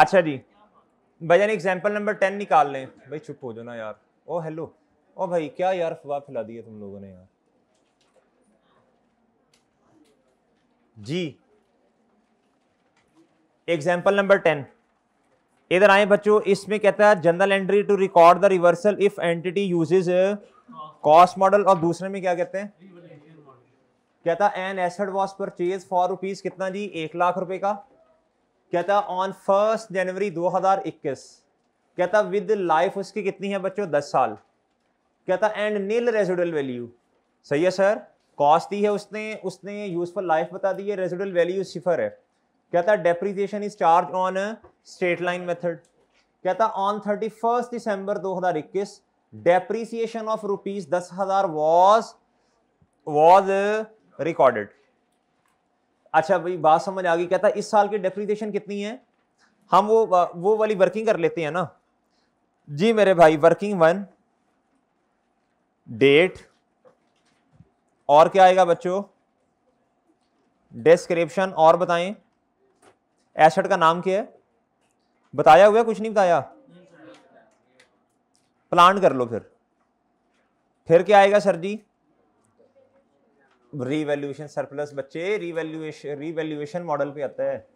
अच्छा जी भजन एग्जाम्पल नंबर टेन निकाल लें भाई चुप हो जाओ ना यार ओ हेलो ओ भाई क्या यार अफवाह फैला दी है तुम लोगों ने यार जी एग्जाम्पल नंबर टेन इधर आए बच्चों इसमें कहता है journal entry to record the reversal if entity uses cost model और दूसरे में क्या कहते हैं कहता an asset was purchase for rupees कितना जी एक लाख रुपए का कहता ऑन फर्स्ट जनवरी 2021 कहता विद लाइफ उसकी कितनी है बच्चों दस साल कहता एंड नील रेजिडल वैल्यू सही है सर कॉस्ट दी है उसने उसने यूजफुल लाइफ बता दी है रेजिडल वैल्यू सिफर है कहता depreciation is charge on straight line method कहता ऑन थर्टी फर्स्ट दिसंबर दो हज़ार इक्कीस डेप्रीसिएशन ऑफ रुपीज दस हज़ार वॉज वॉज रिकॉर्डेड अच्छा भाई बात समझ आ गई कहता इस साल की डेप्रीसिएशन कितनी है हम वो वो वाली वर्किंग कर लेते हैं ना जी मेरे भाई वर्किंग वन डेट और क्या आएगा बच्चों डिस्क्रिप्शन और बताएं एसेट का नाम क्या है बताया हुआ कुछ नहीं बताया प्लान कर लो फिर फिर क्या आएगा सर जी रिवेल्यूशन सरप्लस बच्चे रीवैल्यूएशन रीवैल्यूएशन मॉडल पे आता है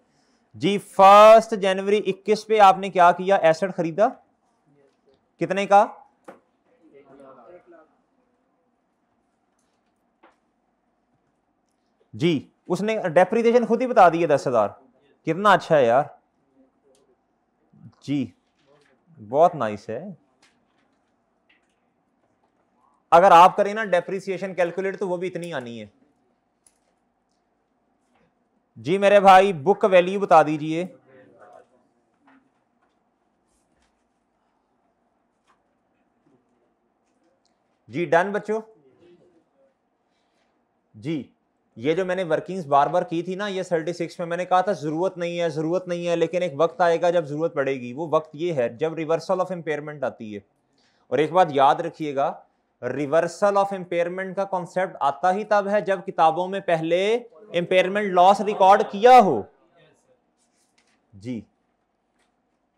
जी फर्स्ट जनवरी 21 पे आपने क्या किया एसेट खरीदा कितने का जी उसने डेप्रीटेशन खुद ही बता दी है दस हजार कितना अच्छा है यार जी बहुत नाइस है अगर आप करें ना डेप्रिसिएशन कैलकुलेट तो वो भी इतनी आनी है जी मेरे भाई बुक वैल्यू बता दीजिए जी डन बच्चों जी ये जो मैंने वर्किंग्स बार बार की थी ना ये थर्टी सिक्स में मैंने कहा था ज़रूरत नहीं है ज़रूरत नहीं है लेकिन एक वक्त आएगा जब ज़रूरत पड़ेगी वो वक्त ये है जब रिवर्सल ऑफ एम्पेयरमेंट आती है और एक बात याद रखिएगा रिवर्सल ऑफ इम्पेयरमेंट का कॉन्सेप्ट आता ही तब है जब किताबों में पहले एम्पेयरमेंट लॉस रिकॉर्ड किया हो जी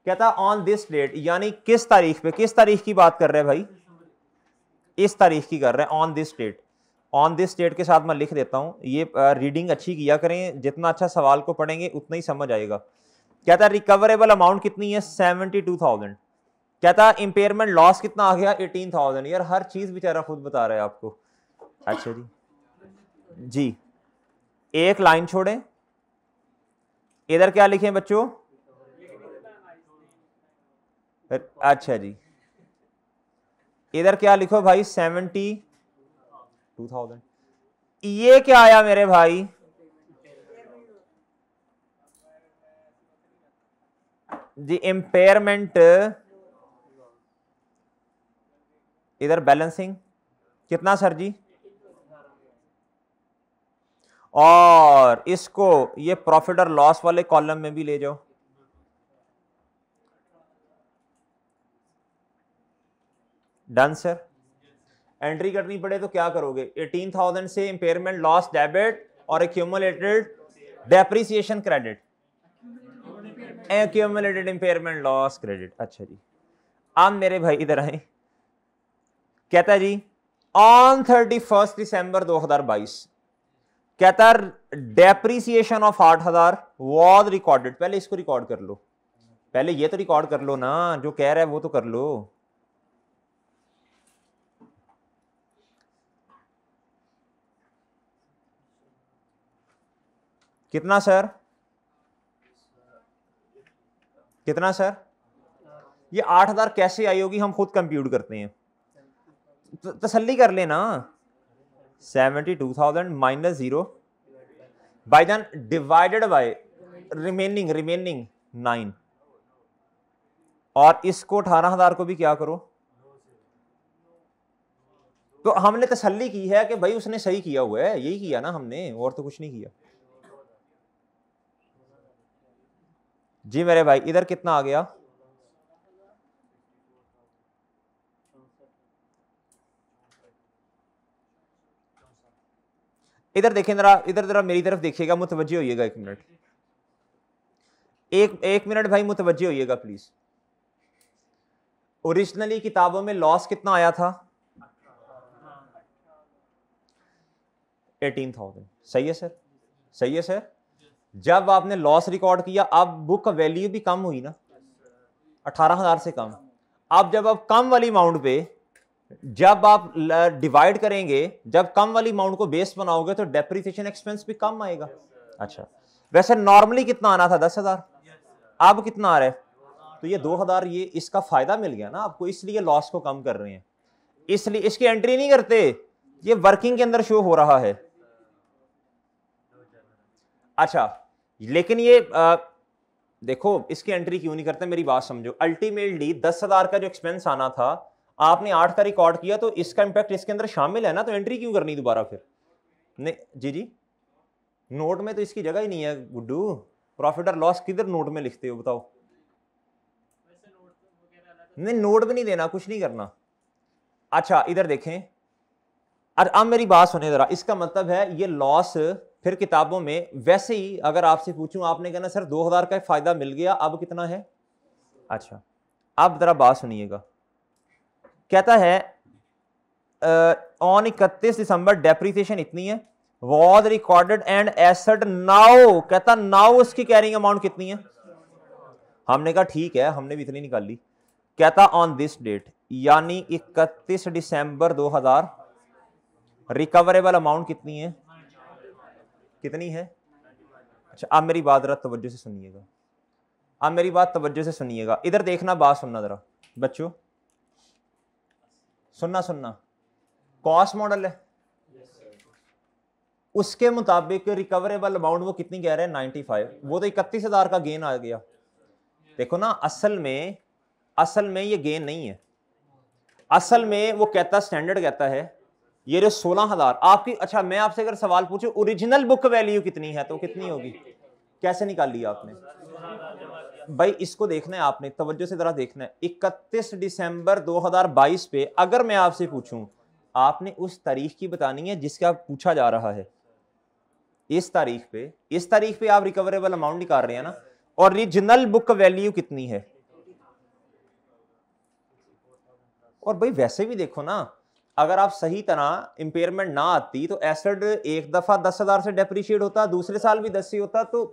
कहता ऑन दिस डेट यानी किस तारीख पे किस तारीख की बात कर रहे हैं भाई इस तारीख की कर रहे हैं on this date on this date के साथ मैं लिख देता हूं ये रीडिंग अच्छी किया करें जितना अच्छा सवाल को पढ़ेंगे उतना ही समझ आएगा कहता है रिकवरेबल अमाउंट कितनी है सेवेंटी टू थाउजेंड कहता है इम्पेयरमेंट लॉस कितना आ गया एटीन थाउजेंड यार हर चीज़ बेचारा खुद बता रहा है आपको अच्छा जी जी एक लाइन छोड़े इधर क्या लिखे बच्चों अच्छा जी इधर क्या लिखो भाई सेवेंटी टू थाउजेंड ये क्या आया मेरे भाई जी इम्पेयरमेंट इधर बैलेंसिंग कितना सर जी और इसको ये प्रॉफिट और लॉस वाले कॉलम में भी ले जाओ डन सर एंट्री करनी पड़े तो क्या करोगे 18,000 से इंपेयरमेंट लॉस डेबिट और accumulated depreciation credit accumulated impairment loss credit अच्छा जी आप मेरे भाई इधर आए कहता है जी ऑन थर्टी फर्स्ट दिसंबर दो हजार बाईस कहता है डेप्रीसिएशन ऑफ आठ हजार वॉज रिकॉर्डेड पहले इसको रिकॉर्ड कर लो पहले ये तो रिकॉर्ड कर लो ना जो कह रहा है वो तो कर लो कितना सर कितना सर ये आठ हजार कैसे आई होगी हम खुद कंप्यूट करते हैं तसल्ली कर लेना seventy two thousand minus zero by then divided by remaining remaining nine और इसको अठारह हजार को भी क्या करो तो हमने तसल्ली की है कि भाई उसने सही किया हुआ है यही किया ना हमने और तो कुछ नहीं किया जी मेरे भाई इधर कितना आ गया इधर देखें जरा इधर जरा मेरी तरफ देखिएगा मुतवजह होइएगा एक मिनट एक एक मिनट भाई मुतवजह होइएगा प्लीज़ ओरिजिनली किताबों में लॉस कितना आया था एटीन थाउजेंड सही है सर सही है सर जब आपने लॉस रिकॉर्ड किया अब बुक का वैल्यू भी कम हुई ना अठारह हजार से कम अब जब आप कम वाली अमाउंट पे जब आप डिवाइड करेंगे जब कम वाली अमाउंट को बेस बनाओगे तो डेप्रीसिएशन एक्सपेंस भी कम आएगा अच्छा वैसे नॉर्मली कितना आना था दस हज़ार अब कितना आ रहा है तो ये दो हज़ार ये इसका फ़ायदा मिल गया ना आपको इसलिए लॉस को कम कर रहे हैं इसलिए इसकी एंट्री नहीं करते ये वर्किंग के अंदर शो हो रहा है अच्छा लेकिन ये आ, देखो इसकी एंट्री क्यों नहीं करते मेरी बात समझो अल्टीमेटली दस हज़ार का जो एक्सपेंस आना था आपने आठ का रिकॉर्ड किया तो इसका इंपैक्ट इसके अंदर शामिल है ना तो एंट्री क्यों करनी दोबारा फिर नहीं जी जी नोट में तो इसकी जगह ही नहीं है गुड्डू प्रॉफिट और लॉस किधर नोट में लिखते हो बताओ नहीं नोट भी नहीं देना कुछ नहीं करना अच्छा इधर देखें अरे अब मेरी बात सुने ज़रा इसका मतलब है ये लॉस फिर किताबों में वैसे ही अगर आपसे पूछूं आपने कहना सर 2000 का फ़ायदा मिल गया अब कितना है अच्छा आप ज़रा बात सुनिएगा कहता है ऑन इकतीस दिसंबर डेप्रीसिएशन इतनी है was recorded and asset now कहता नाउ उसकी कैरिंग अमाउंट कितनी है हमने कहा ठीक है हमने भी इतनी निकाल ली कहता ऑन दिस डेट यानी 31 दिसंबर 2000 रिकवरेबल अमाउंट कितनी है कितनी है अच्छा अब मेरी बात जरा तवज्जो से सुनिएगा अब मेरी बात तवज्जो से सुनिएगा इधर देखना बात सुनना ज़रा बच्चों सुनना सुनना कॉस्ट मॉडल है उसके मुताबिक रिकवरेबल अमाउंट वो कितनी कह रहे हैं नाइन्टी फाइव वो तो इकतीस हजार का गेन आ गया देखो ना असल में असल में ये गेन नहीं है असल में वो कहता स्टैंडर्ड कहता है ये जो सोलह हजार आपकी अच्छा मैं आपसे अगर सवाल पूछूं ओरिजिनल बुक वैल्यू कितनी है तो कितनी होगी कैसे निकाल लिया आपने भाई इसको देखना है आपने तवज्जो से ज़रा देखना है इकतीस दिसंबर 2022 पे अगर मैं आपसे पूछूं आपने उस तारीख की बतानी है जिसका पूछा जा रहा है इस तारीख पे इस तारीख पे आप रिकवरेबल अमाउंट निकाल रहे हैं ना ओरिजिनल बुक वैल्यू कितनी है और भाई वैसे भी देखो ना अगर आप सही तरह इम्पेयरमेंट ना आती तो एसेड एक दफ़ा दस हज़ार से डेप्रीशिएट होता दूसरे साल भी दस ही होता तो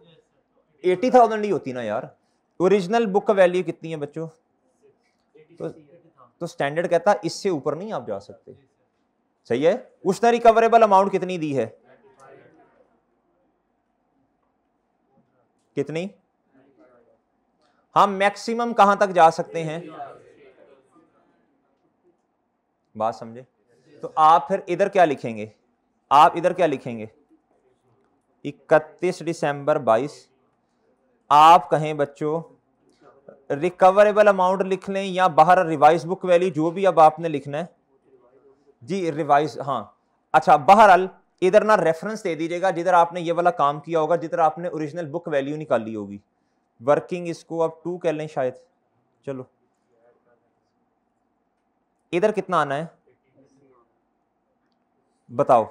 एटी थाउजेंड ही होती ना यार ओरिजिनल बुक का वैल्यू कितनी है बच्चों तो तो स्टैंडर्ड कहता है इससे ऊपर नहीं आप जा सकते सही है उसने रिकवरेबल अमाउंट कितनी दी है कितनी हम मैक्सिमम कहां तक जा सकते हैं बात समझे तो आप फिर इधर क्या लिखेंगे आप इधर क्या लिखेंगे इकतीस दिसंबर बाईस आप कहें बच्चों रिकवरेबल अमाउंट लिख लें या बाहर रिवाइज बुक वैल्यू जो भी अब आपने लिखना है जी रिवाइज हाँ अच्छा बहरहाल इधर ना रेफरेंस दे दीजिएगा जिधर आपने ये वाला काम किया होगा जिधर आपने ओरिजिनल बुक वैल्यू निकाली होगी वर्किंग इसको आप टू कह लें शायद चलो इधर कितना आना है बताओ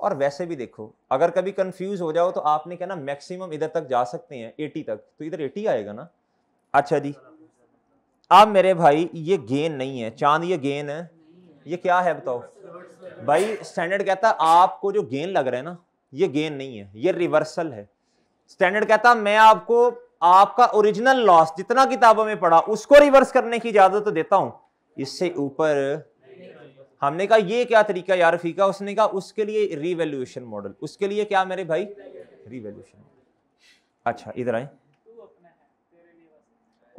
और वैसे भी देखो अगर कभी कंफ्यूज हो जाओ तो आपने क्या ना मैक्सिमम इधर तक जा सकते हैं एटी तक तो इधर एटी आएगा ना अच्छा जी अब मेरे भाई ये गेन नहीं है चांद ये गेन है ये क्या है बताओ भाई स्टैंडर्ड कहता है आपको जो गेन लग रहा है ना ये गेन नहीं है ये रिवर्सल है स्टैंडर्ड कहता मैं आपको आपका ओरिजिनल लॉस जितना किताबों में पढ़ा उसको रिवर्स करने की इजाजत तो देता हूं इससे ऊपर हमने कहा ये क्या तरीका यार फीका उसने कहा उसके लिए रिवेल्यूशन मॉडल उसके लिए क्या मेरे भाई रिवेल्यूशन अच्छा इधर आए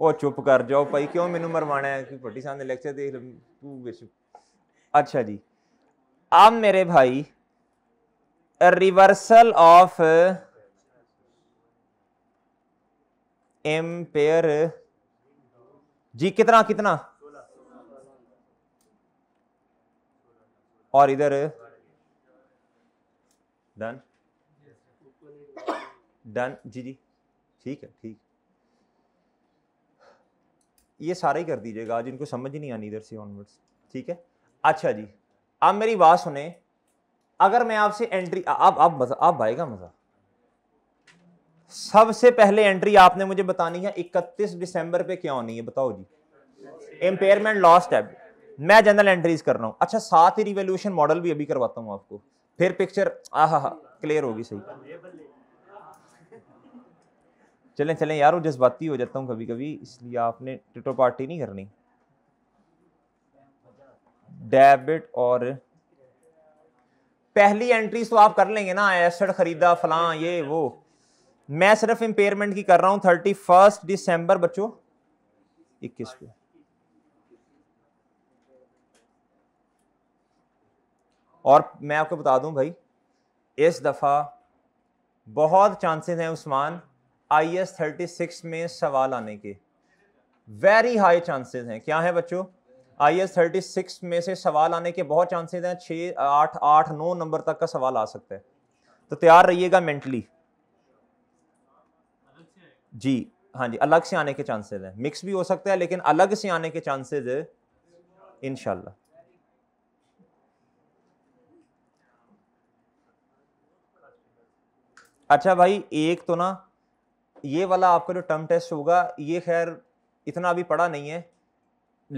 ओ चुप कर जाओ भाई क्यों ਮੈਨੂੰ मरवाना है ਕਿ ਭੱਟੀ ਸਾਹਿਬ ਦੇ ਲੈਕਚਰ ਦੇਖ ਤੂੰ अच्छा जी अब मेरे भाई रिवर्सल ऑफ एम्पेयर जी कितना कितना और इधर डन डन जी जी ठीक है ठीक ये सारे ही कर दीजिएगा जिनको समझ ही नहीं आनी इधर से ऑनवर्ड्स ठीक है अच्छा जी आप मेरी बात सुने अगर मैं आपसे एंट्री आप आप मजा आप भाई का मजा सबसे पहले एंट्री आपने मुझे बतानी है 31 दिसंबर पे क्या होनी है बताओ जी इम्पेयरमेंट लॉस्ट टैबलेट मैं जनरल एंट्रीज कर रहा हूँ अच्छा साथ ही रिवेल्यूशन मॉडल भी अभी करवाता हूँ आपको फिर पिक्चर आह हा क्लियर होगी सही चलें चलें यार वो जज्बाती हो जाता हूँ कभी कभी इसलिए आपने ट्विटर पार्टी नहीं करनी डेबिट और पहली एंट्रीज तो आप कर लेंगे ना एसेट खरीदा फलां ये वो मैं सिर्फ इम्पेयरमेंट की कर रहा हूँ थर्टी फर्स्ट दिसंबर बच्चों इक्कीस को और मैं आपको बता दूं भाई इस दफ़ा बहुत चांसेस हैं Usman I S thirty six में सवाल आने के वेरी हाई चांसेस हैं क्या है बच्चों आई एस थर्टी सिक्स में से सवाल आने के बहुत चांसेस हैं छः आठ आठ नौ नंबर तक का सवाल आ सकता है तो तैयार रहिएगा मेंटली जी हाँ जी अलग से आने के चांसेस हैं मिक्स भी हो सकता है लेकिन अलग से आने के चांसेस इन अच्छा भाई एक तो ना ये वाला आपका जो टर्म टेस्ट होगा ये खैर इतना अभी पढ़ा नहीं है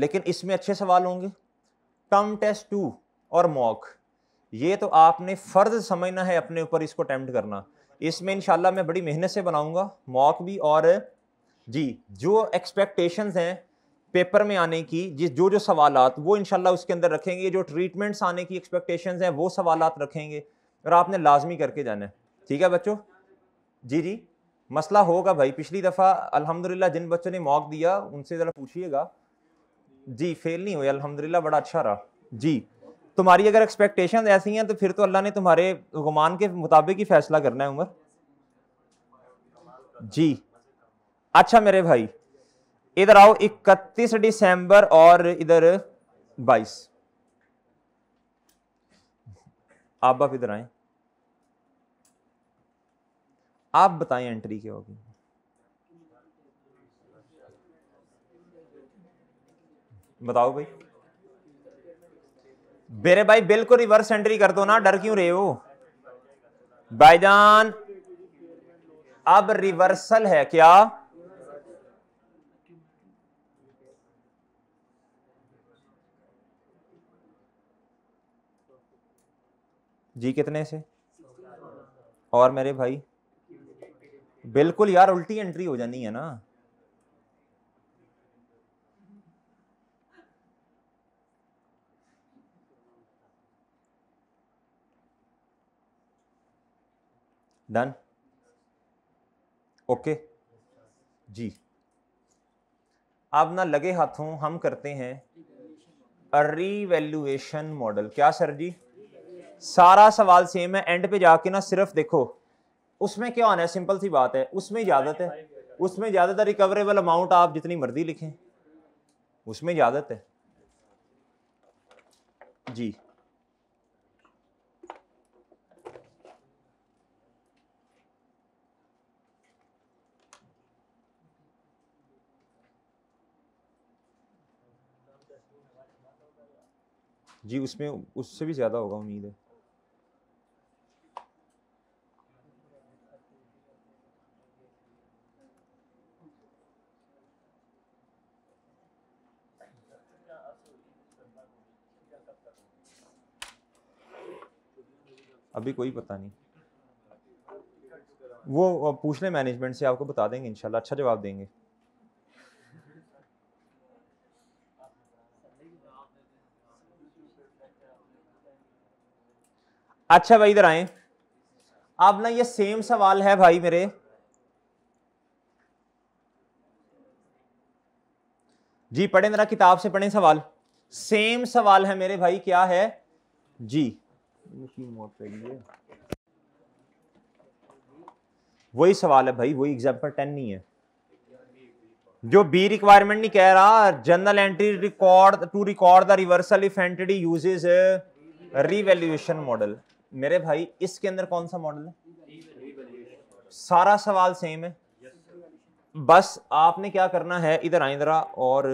लेकिन इसमें अच्छे सवाल होंगे टर्म टेस्ट टू और मॉक ये तो आपने फ़र्ज समझना है अपने ऊपर इसको अटैम्प्ट करना इसमें इंशाल्लाह मैं बड़ी मेहनत से बनाऊंगा मॉक भी और जी जो एक्सपेक्टेशंस हैं पेपर में आने की जिस जो जो सवाल वो इनशाला उसके अंदर रखेंगे जो ट्रीटमेंट्स आने की एक्सपेक्टेशंस हैं वो सवाल रखेंगे और आपने लाजमी करके जाना है ठीक है बच्चों जी जी मसला होगा भाई पिछली दफ़ा अल्हम्दुलिल्लाह जिन बच्चों ने मॉक दिया उनसे ज़रा पूछिएगा जी फेल नहीं हुए अल्हम्दुलिल्लाह बड़ा अच्छा रहा जी तुम्हारी अगर एक्सपेक्टेशन ऐसी हैं तो फिर तो अल्लाह ने तुम्हारे गुमान के मुताबिक ही फैसला करना है उमर जी अच्छा मेरे भाई इधर आओ इकतीस दिसंबर और इधर बाईस आप आप इधर आए आप बताएं एंट्री क्या होगी बताओ भाई मेरे भाई बिल्कुल रिवर्स एंट्री कर दो ना डर क्यों रहे हो भाईजान अब रिवर्सल है क्या जी कितने से और मेरे भाई बिल्कुल यार उल्टी एंट्री हो जानी है ना डन ओके okay. जी आप ना लगे हाथों हम करते हैं रीवैल्यूएशन मॉडल क्या सर जी सारा सवाल सेम है एंड पे जाके ना सिर्फ देखो उसमें क्या होना है सिंपल सी बात है उसमें इजाज़त है उसमें ज़्यादातर रिकवरेबल अमाउंट आप जितनी मर्जी लिखें उसमें इजाज़त है जी जी उसमें उससे भी ज़्यादा होगा उम्मीद है अभी कोई पता नहीं वो पूछ लें मैनेजमेंट से आपको बता देंगे इनशाला अच्छा जवाब देंगे अच्छा भाई इधर आए आप ना ये सेम सवाल है भाई मेरे जी पढ़े मेरा किताब से पढ़े सवाल सेम सवाल है मेरे भाई क्या है जी वही सवाल है भाई वही एग्जाम्पल टेन नहीं है जो बी रिक्वायरमेंट नहीं कह रहा general entry record to record the reversal if entity uses revaluation model मेरे भाई इसके अंदर कौन सा मॉडल है सारा सवाल सेम है बस आपने क्या करना है इधर आए इधर और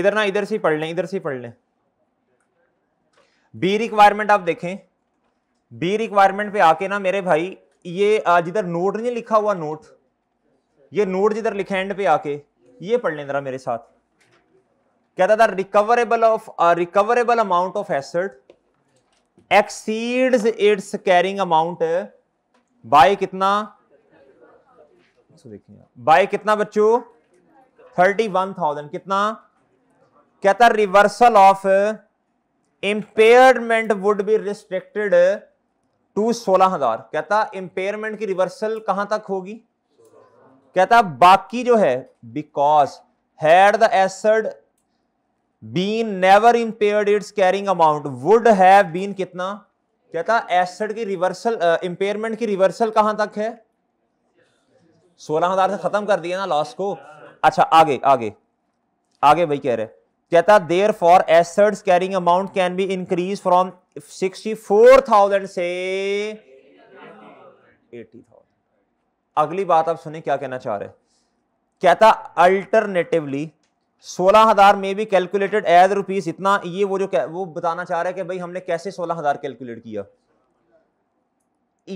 इधर ना इधर से पढ़ लें इधर से पढ़ लें बी रिक्वायरमेंट आप देखें बी रिक्वायरमेंट पे आके ना मेरे भाई ये जिधर नोट नहीं लिखा हुआ नोट ये नोट जिधर लिखे एंड पे आके ये पढ़ लें जरा मेरे साथ कहता था recoverable of recoverable amount of asset exceeds its carrying amount by कितना बाय कितना बच्चों थर्टी वन थाउजेंड कितना कहता reversal of impairment would be restricted to सोलह हजार कहता इंपेयरमेंट की रिवर्सल कहां तक होगी कहता बाकी जो है because had the asset been never impaired its carrying amount would have been कितना कहता एसड की रिवर्सल इंपेयरमेंट uh, की रिवर्सल कहां तक है सोलह हजार से खत्म कर दिया ना लॉस को अच्छा आगे आगे आगे भाई कह रहे कहता there for assets carrying amount can be increase from sixty four thousand से एटी थाउजेंड अगली बात आप सुने क्या कहना चाह रहे कहता अल्टरनेटिवली सोलह हजार में भी कैलकुलेटेड एज रुपीज इतना ये वो जो वो बताना चाह रहे हैं कि भाई हमने कैसे सोलह हजार कैलकुलेट किया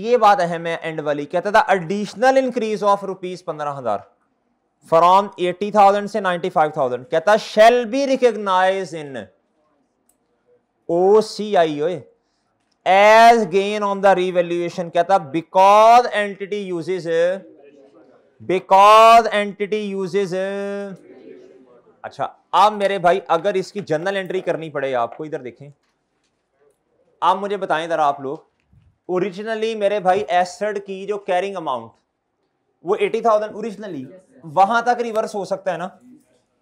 ये बात अहम है एंड वाली कहता था एडिशनल इंक्रीज ऑफ रुपीज पंद्रह हजार फ्रॉम 80,000 से 95,000 कहता shall be recognise in O C I O as gain on the revaluation कहता because entity uses because entity uses अच्छा अब मेरे भाई अगर इसकी जनरल एंट्री करनी पड़े आपको इधर देखें आप मुझे बताएं जरा आप लोग ओरिजिनली मेरे भाई एसड की जो कैरिंग अमाउंट वो एटी थाउजेंड ओरिजिनली yes. वहां तक रिवर्स हो सकता है ना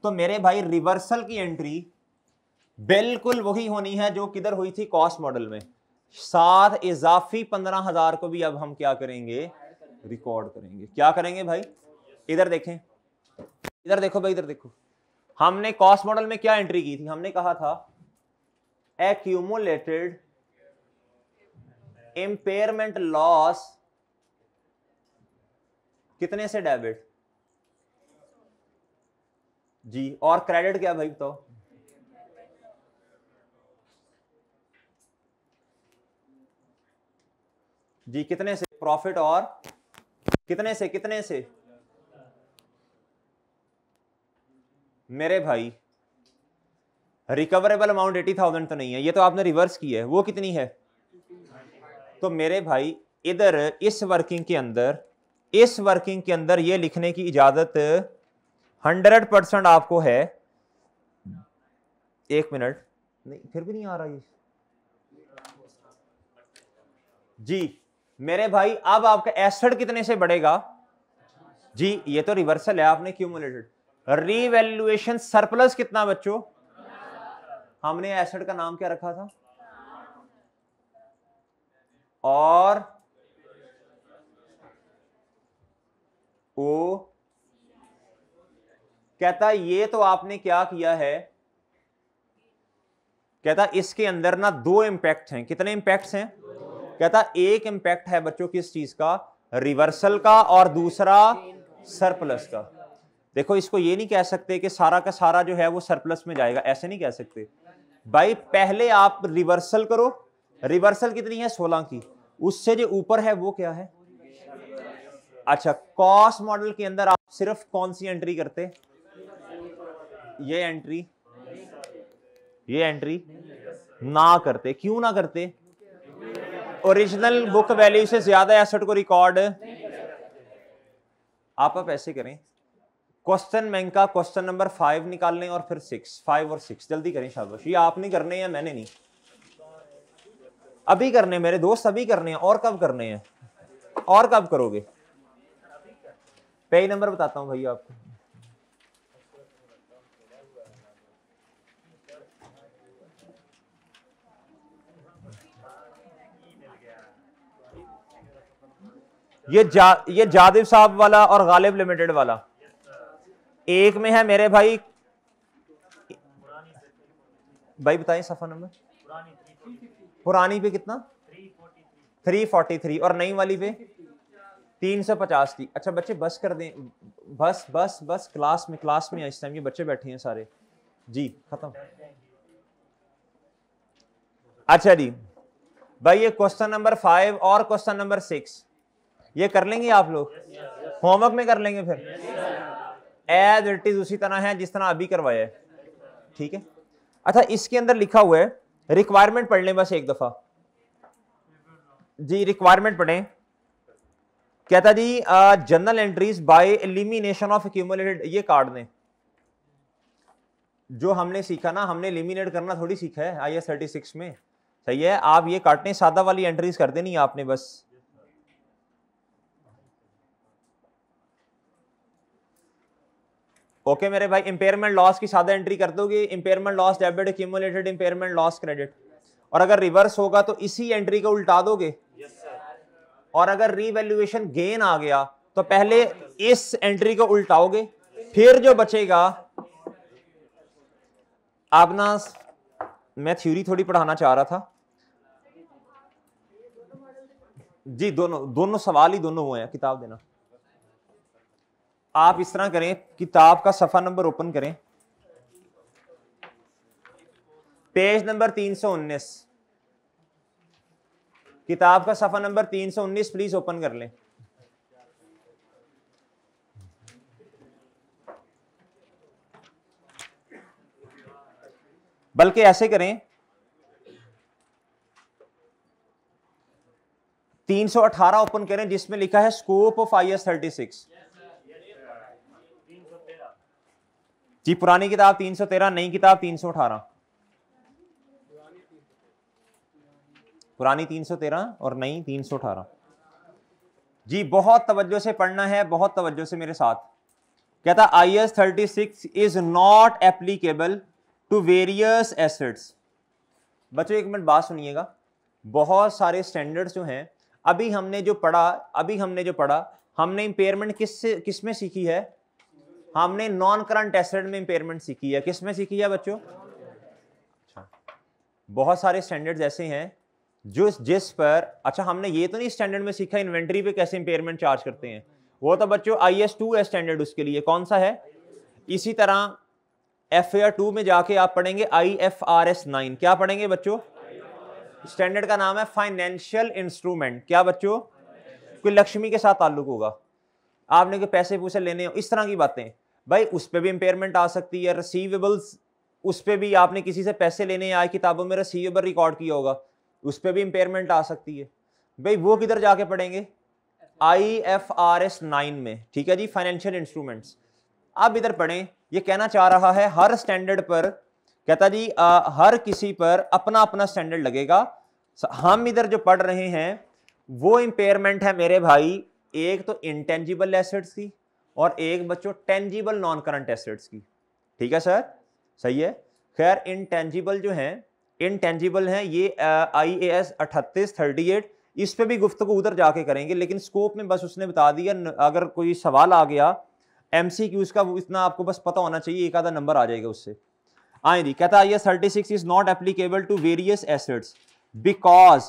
तो मेरे भाई रिवर्सल की एंट्री बिल्कुल वही होनी है जो किधर हुई थी कॉस्ट मॉडल में साथ इजाफी पंद्रह हजार को भी अब हम क्या करेंगे रिकॉर्ड करेंगे क्या करेंगे भाई इधर देखें इधर देखो भाई इधर देखो हमने कॉस्ट मॉडल में क्या एंट्री की थी हमने कहा था एक्यूमुलेटेड इंपेयरमेंट लॉस कितने से डेबिट जी और क्रेडिट क्या भाई बताओ जी कितने से प्रॉफिट और कितने से कितने से मेरे भाई रिकवरेबल अमाउंट एटी थाउजेंड तो नहीं है ये तो आपने रिवर्स की है वो कितनी है तो मेरे भाई इधर इस वर्किंग के अंदर इस वर्किंग के अंदर ये लिखने की इजाजत हंड्रेड परसेंट आपको है एक मिनट नहीं फिर भी नहीं आ रहा ये जी मेरे भाई अब आपका एसेट कितने से बढ़ेगा जी ये तो रिवर्सल है आपने क्यूमुलेटेड रीवैल्यूएशन सरप्लस कितना बच्चों हमने एसेट का नाम क्या रखा था और ओ कहता ये तो आपने क्या किया है कहता इसके अंदर ना दो इंपैक्ट हैं कितने इंपैक्ट्स हैं कहता एक इंपैक्ट है बच्चों किस चीज का रिवर्सल का और दूसरा सरप्लस का देखो इसको ये नहीं कह सकते कि सारा का सारा जो है वो सरप्लस में जाएगा ऐसे नहीं कह सकते भाई पहले आप रिवर्सल करो रिवर्सल कितनी है सोलह की उससे जो ऊपर है वो क्या है अच्छा कॉस्ट मॉडल के अंदर आप सिर्फ कौन सी एंट्री करते ये एंट्री ये एंट्री ना करते क्यों ना करते ओरिजिनल बुक वैल्यू से ज्यादा एसेट को रिकॉर्ड आप आप ऐसे करें क्वेश्चन बैंक का क्वेश्चन नंबर फाइव निकाल लें और फिर सिक्स फाइव और सिक्स जल्दी करें शाबाश ये आप नहीं करने हैं मैंने नहीं अभी करने मेरे दोस्त अभी करने हैं और कब करने हैं और कब करोगे पेज नंबर बताता हूं भैया आपको ये जा ये जादिव साहब वाला और गालिब लिमिटेड वाला एक में है मेरे भाई भाई बताइए सफा नंबर पुरानी पे कितना थ्री फोर्टी थ्री और नई वाली पे तीन सौ पचास की अच्छा बच्चे बस कर दें बस बस बस क्लास में क्लास में इस टाइम ये बच्चे बैठे हैं सारे जी खत्म अच्छा जी भाई ये क्वेश्चन नंबर फाइव और क्वेश्चन नंबर सिक्स ये कर लेंगे आप लोग होमवर्क में कर लेंगे फिर एज इट इज उसी तरह है जिस तरह अभी करवाया है ठीक है अच्छा इसके अंदर लिखा हुआ है रिक्वायरमेंट पढ़ लें बस एक दफ़ा जी रिक्वायरमेंट पढ़े कहता जी general entries by elimination of accumulated ये कार्ड ने जो हमने सीखा ना हमने एलिमिनेट करना थोड़ी सीखा है आई एस थर्टी सिक्स में सही है आप ये काटने सादा वाली एंट्रीज कर देनी आपने बस ओके मेरे भाई इंपेयरमेंट लॉस की सादा एंट्री कर दोगे impairment loss debit accumulated impairment loss credit और अगर रिवर्स होगा तो इसी एंट्री को उल्टा दोगे और अगर रीवैल्यूएशन गेन आ गया तो पहले इस एंट्री को उल्टाओगे फिर जो बचेगा आप ना मैं थ्योरी थोड़ी पढ़ाना चाह रहा था जी दोनों दोनों सवाल ही दोनों हुए हैं किताब देना आप इस तरह करें किताब का सफा नंबर ओपन करें पेज नंबर तीन सौ उन्नीस किताब का सफा नंबर तीन सौ उन्नीस प्लीज ओपन कर लें बल्कि ऐसे करें तीन सौ अठारह ओपन करें जिसमें लिखा है scope of I S thirty six जी पुरानी किताब तीन सौ तेरह नई किताब तीन सौ अठारह पुरानी तीन सौ तेरह और नई तीन सौ अठारह जी बहुत तवज्जो से पढ़ना है बहुत तवज्जो से मेरे साथ कहता I S thirty six is not applicable to various assets बच्चों एक मिनट बात सुनिएगा बहुत सारे स्टैंडर्ड्स जो हैं अभी हमने जो पढ़ा अभी हमने जो पढ़ा हमने इम्पेयरमेंट किस से किस में सीखी है हमने नॉन करंट एसेट में इंपेयरमेंट सीखी है किस में सीखी है बच्चों अच्छा बहुत सारे स्टैंडर्ड ऐसे हैं जो जिस पर अच्छा हमने ये तो नहीं स्टैंडर्ड में सीखा इन्वेंट्री पे कैसे इंपेयरमेंट चार्ज करते हैं वो तो बच्चों आई एस टू है स्टैंडर्ड उसके लिए कौन सा है इसी तरह एफ ए टू में जाके आप पढ़ेंगे I F R S nine क्या पढ़ेंगे बच्चों स्टैंडर्ड का नाम है फाइनेंशियल इंस्ट्रूमेंट क्या बच्चों कोई लक्ष्मी के साथ ताल्लुक होगा आपने के पैसे पूसे लेने हो इस तरह की बातें भाई उस पर भी इम्पेयरमेंट आ सकती है रिसीवेबल्स उस पर भी आपने किसी से पैसे लेने आए किताबों में रिसीवेबल रिकॉर्ड किया होगा उस पर भी इम्पेयरमेंट आ सकती है भाई वो किधर जाके पढ़ेंगे I F R S nine में ठीक है जी फाइनेंशियल इंस्ट्रूमेंट्स आप इधर पढ़ें ये कहना चाह रहा है हर स्टैंडर्ड पर कहता जी आ, हर किसी पर अपना अपना स्टैंडर्ड लगेगा हम इधर जो पढ़ रहे हैं वो इम्पेयरमेंट है मेरे भाई एक तो इंटेंजिबल एसेट्स की और एक बच्चों टेंजिबल नॉन करंट एसेट्स की ठीक है सर सही है खैर इंटेंजिबल जो हैं इनटेंजिबल हैं ये आई ए एस अठतीस थर्टी एट इस पर भी गुफ्तु उधर जाके करेंगे लेकिन स्कोप में बस उसने बता दिया अगर कोई सवाल आ गया एम सी क्यूज़ का इतना आपको बस पता होना चाहिए एक आधा नंबर आ जाएगा उससे आए दी कहता I S thirty six is not applicable to various assets because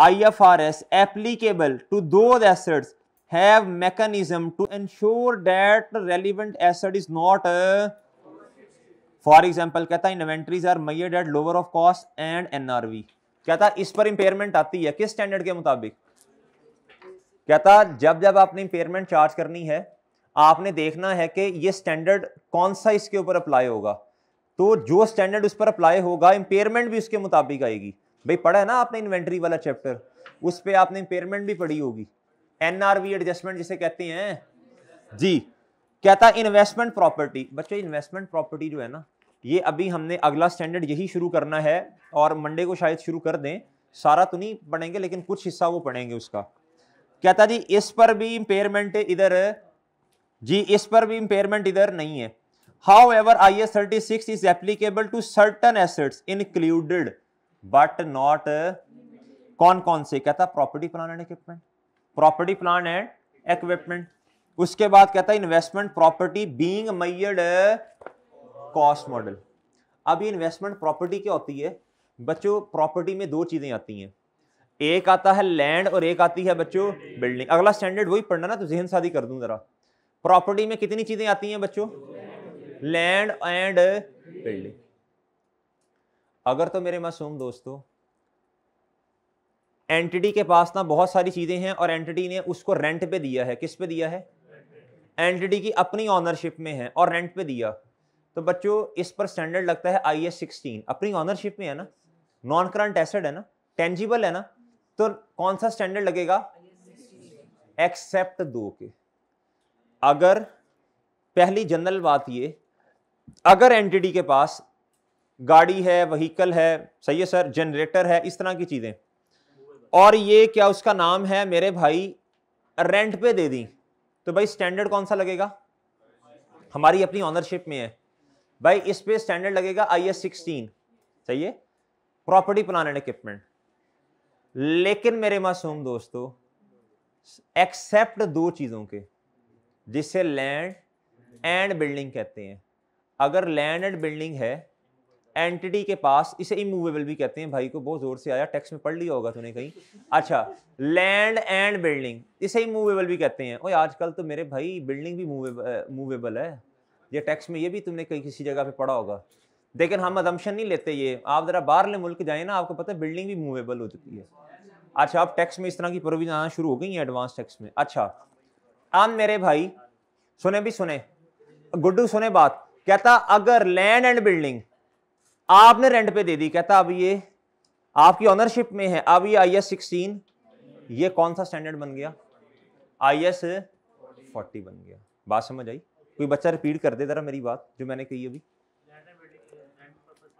I F R S applicable to दो assets have mechanism to ensure that relevant asset is not for uh, example कहता है inventories are measured lower of cost and NRV कहता इस पर impairment आती है किस standard के मुताबिक कहता जब जब आपने इंपेयरमेंट चार्ज करनी है आपने देखना है कि ये स्टैंडर्ड कौन सा इसके ऊपर अप्लाई होगा तो जो स्टैंडर्ड उस पर अप्लाई होगा इंपेयरमेंट भी उसके मुताबिक आएगी भाई पढ़ा है ना आपने इन्वेंट्री वाला चैप्टर उस पर आपने इंपेयरमेंट भी पढ़ी होगी एनआरवी एडजस्टमेंट जिसे कहते हैं जी कहता इन्वेस्टमेंट प्रॉपर्टी बच्चों इन्वेस्टमेंट प्रॉपर्टी जो है ना ये अभी हमने अगला स्टैंडर्ड यही शुरू करना है और मंडे को शायद शुरू कर दें सारा तो नहीं पढ़ेंगे लेकिन कुछ हिस्सा वो पढ़ेंगे उसका कहता जी इस पर भी इम्पेयरमेंट इधर जी इस पर भी इम्पेयरमेंट इधर नहीं है however I S thirty six is applicable to certain assets included but not कौन कौन से कहता property plant and equipment property plant and equipment उसके बाद कहता है investment property being measured cost model अब ये इन्वेस्टमेंट प्रॉपर्टी क्या होती है बच्चों प्रॉपर्टी में दो चीज़ें आती हैं एक आता है लैंड और एक आती है बच्चों बिल्डिंग अगला स्टैंडर्ड वही पढ़ना ना तो जहन शादी कर दूं जरा प्रॉपर्टी में कितनी चीज़ें आती हैं बच्चों लैंड एंड बिल्डिंग अगर तो मेरे मासूम दोस्तों एंटिटी के पास ना बहुत सारी चीज़ें हैं और एंटिटी ने उसको रेंट पे दिया है किस पे दिया है एंटिटी की अपनी ऑनरशिप में है और रेंट पे दिया तो बच्चों इस पर स्टैंडर्ड लगता है आई एस सिक्सटीन अपनी ऑनरशिप में है ना नॉन करंट एसेड है ना टेंजिबल है ना तो कौन सा स्टैंडर्ड लगेगा एक्सेप्ट दो के अगर पहली जनरल बात ये अगर एंटिटी के पास गाड़ी है वहीकल है सही है सर जनरेटर है इस तरह की चीज़ें और ये क्या उसका नाम है मेरे भाई रेंट पे दे दी तो भाई स्टैंडर्ड कौन सा लगेगा हमारी अपनी ऑनरशिप में है भाई इस पे स्टैंडर्ड लगेगा आई एस सिक्सटीन चाहिए प्रॉपर्टी प्लान एंड इक्विपमेंट लेकिन मेरे मासूम दोस्तों एक्सेप्ट दो चीज़ों के जिसे लैंड एंड बिल्डिंग कहते हैं अगर लैंड एंड बिल्डिंग है एंटिटी के पास इसे इमूवेबल भी कहते हैं भाई को बहुत जोर से आया टेक्स में पढ़ लिया होगा तूने कहीं अच्छा लैंड एंड बिल्डिंग इसे इमूवेबल भी कहते हैं ओए आजकल तो मेरे भाई बिल्डिंग भी मूवेबल है ये टेक्स में ये भी तुमने कहीं किसी जगह पे पढ़ा होगा लेकिन हम अदम्शन नहीं लेते ये आप ज़रा बाहरले मुल्क जाए ना आपको पता है बिल्डिंग भी मूवेबल हो चुकी है अच्छा आप टैक्स में इस तरह की प्रोविजन आना शुरू हो गई है एडवांस टैक्स में अच्छा आम मेरे भाई सुने भी सुने गुड्डू सुने बात कहता अगर लैंड एंड बिल्डिंग आपने रेंट पे दे दी कहता अब ये आपकी ऑनरशिप में है अब ये आई एस सिक्सटीन ये कौन सा स्टैंडर्ड बन गया आई एस फोर्टी बन गया बात समझ आई कोई बच्चा रिपीट कर दे जरा मेरी बात जो मैंने कही अभी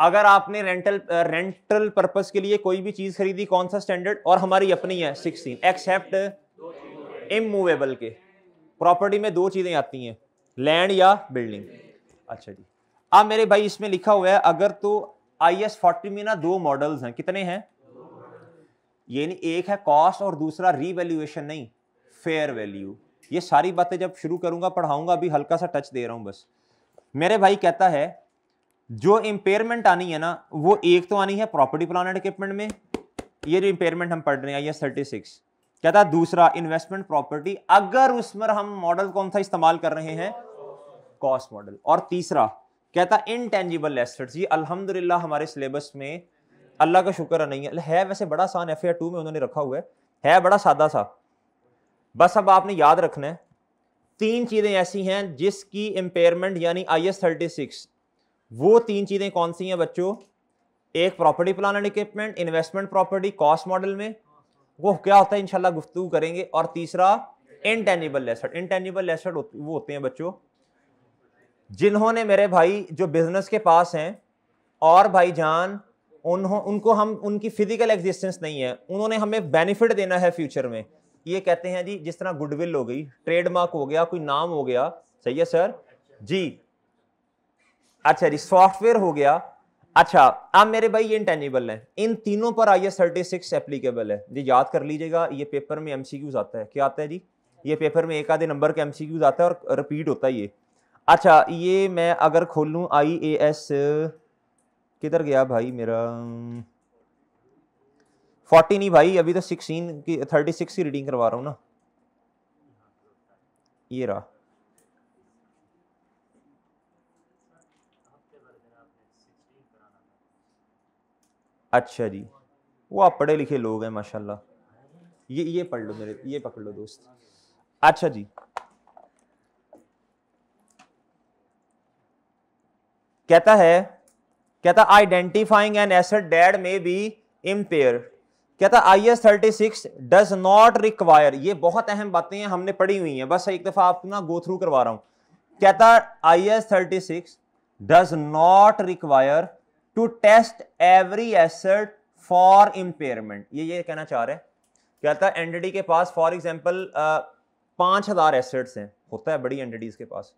अगर आपने रेंटल रेंटल पर्पज के लिए कोई भी चीज खरीदी कौन सा स्टैंडर्ड और हमारी अपनी है सिक्सटीन एक्सेप्ट इमूवेबल के प्रॉपर्टी में दो चीजें आती हैं लैंड या बिल्डिंग अच्छा जी अब मेरे भाई इसमें लिखा हुआ है अगर तो आई एस फोर्टी में ना दो मॉडल्स हैं कितने हैं ये नहीं एक है कॉस्ट और दूसरा रीवैल्यूएशन नहीं फेयर वैल्यू ये सारी बातें जब शुरू करूंगा पढ़ाऊंगा अभी हल्का सा टच दे रहा हूं बस मेरे भाई कहता है जो इम्पेयरमेंट आनी है ना वो एक तो आनी है प्रॉपर्टी प्लान एंड इक्विपमेंट में ये जो इम्पेयरमेंट हम पढ़ रहे हैं आई एस थर्टी सिक्स कहता है दूसरा इन्वेस्टमेंट प्रॉपर्टी अगर उसमें हम मॉडल कौन सा इस्तेमाल कर रहे हैं कॉस्ट मॉडल और तीसरा कहता इनटेंजिबल एसेट्स ये अल्हम्दुलिल्लाह हमारे सिलेबस में अल्लाह का शुक्र नहीं है है वैसे बड़ा आसान एफ टू में उन्होंने रखा हुआ है है बड़ा सादा सा बस अब आपने याद रखना है तीन चीज़ें ऐसी हैं जिसकी इम्पेयरमेंट यानी आई एस थर्टी सिक्स वो तीन चीज़ें कौन सी हैं बच्चों एक property plant and equipment investment property cost model में वो क्या होता है इंशाल्लाह गुफ्तु करेंगे और तीसरा इनटेनिबल एसेट इनटेनिबल एसेट वो होते हैं बच्चों जिन्होंने मेरे भाई जो बिज़नेस के पास हैं और भाई जान उन्हों उनको हम उनकी फ़िज़िकल एग्जिस्टेंस नहीं है उन्होंने हमें बेनिफिट देना है फ्यूचर में ये कहते हैं जी जिस तरह गुडविल हो गई ट्रेडमार्क हो गया कोई नाम हो गया सही है सर जी अच्छा जी सॉफ्टवेयर हो गया अच्छा अब मेरे भाई ये इंटेनिबल है इन तीनों पर आइए थर्टी सिक्स एप्लीकेबल है जी याद कर लीजिएगा ये पेपर में एम सी क्यूज आता है क्या आता है जी ये पेपर में एक आधे नंबर के एम सी क्यूज आता है और रिपीट होता है ये अच्छा ये मैं अगर खोलूँ आई ए एस किधर गया भाई मेरा फोर्टी नहीं भाई अभी तो सिक्सटीन की थर्टी सिक्स की रीडिंग करवा रहा हूँ ना ये रहा अच्छा जी वो आप पढ़े लिखे लोग हैं माशाल्लाह ये ये पढ़ लो मेरे ये पकड़ लो दोस्त अच्छा जी कहता है कहता identifying an asset that may be impair कहता I S thirty six does not require ये बहुत अहम बातें हैं हमने पढ़ी हुई हैं बस एक दफ़ा आपको ना गो थ्रू करवा रहा हूं कहता I S thirty six does not require to test every asset for impairment ये ये कहना चाह रहे हैं कहता है एंटिटी के पास फॉर एग्जाम्पल पांच हज़ार एसेट्स हैं होता है बड़ी एंटिटीज़ के पास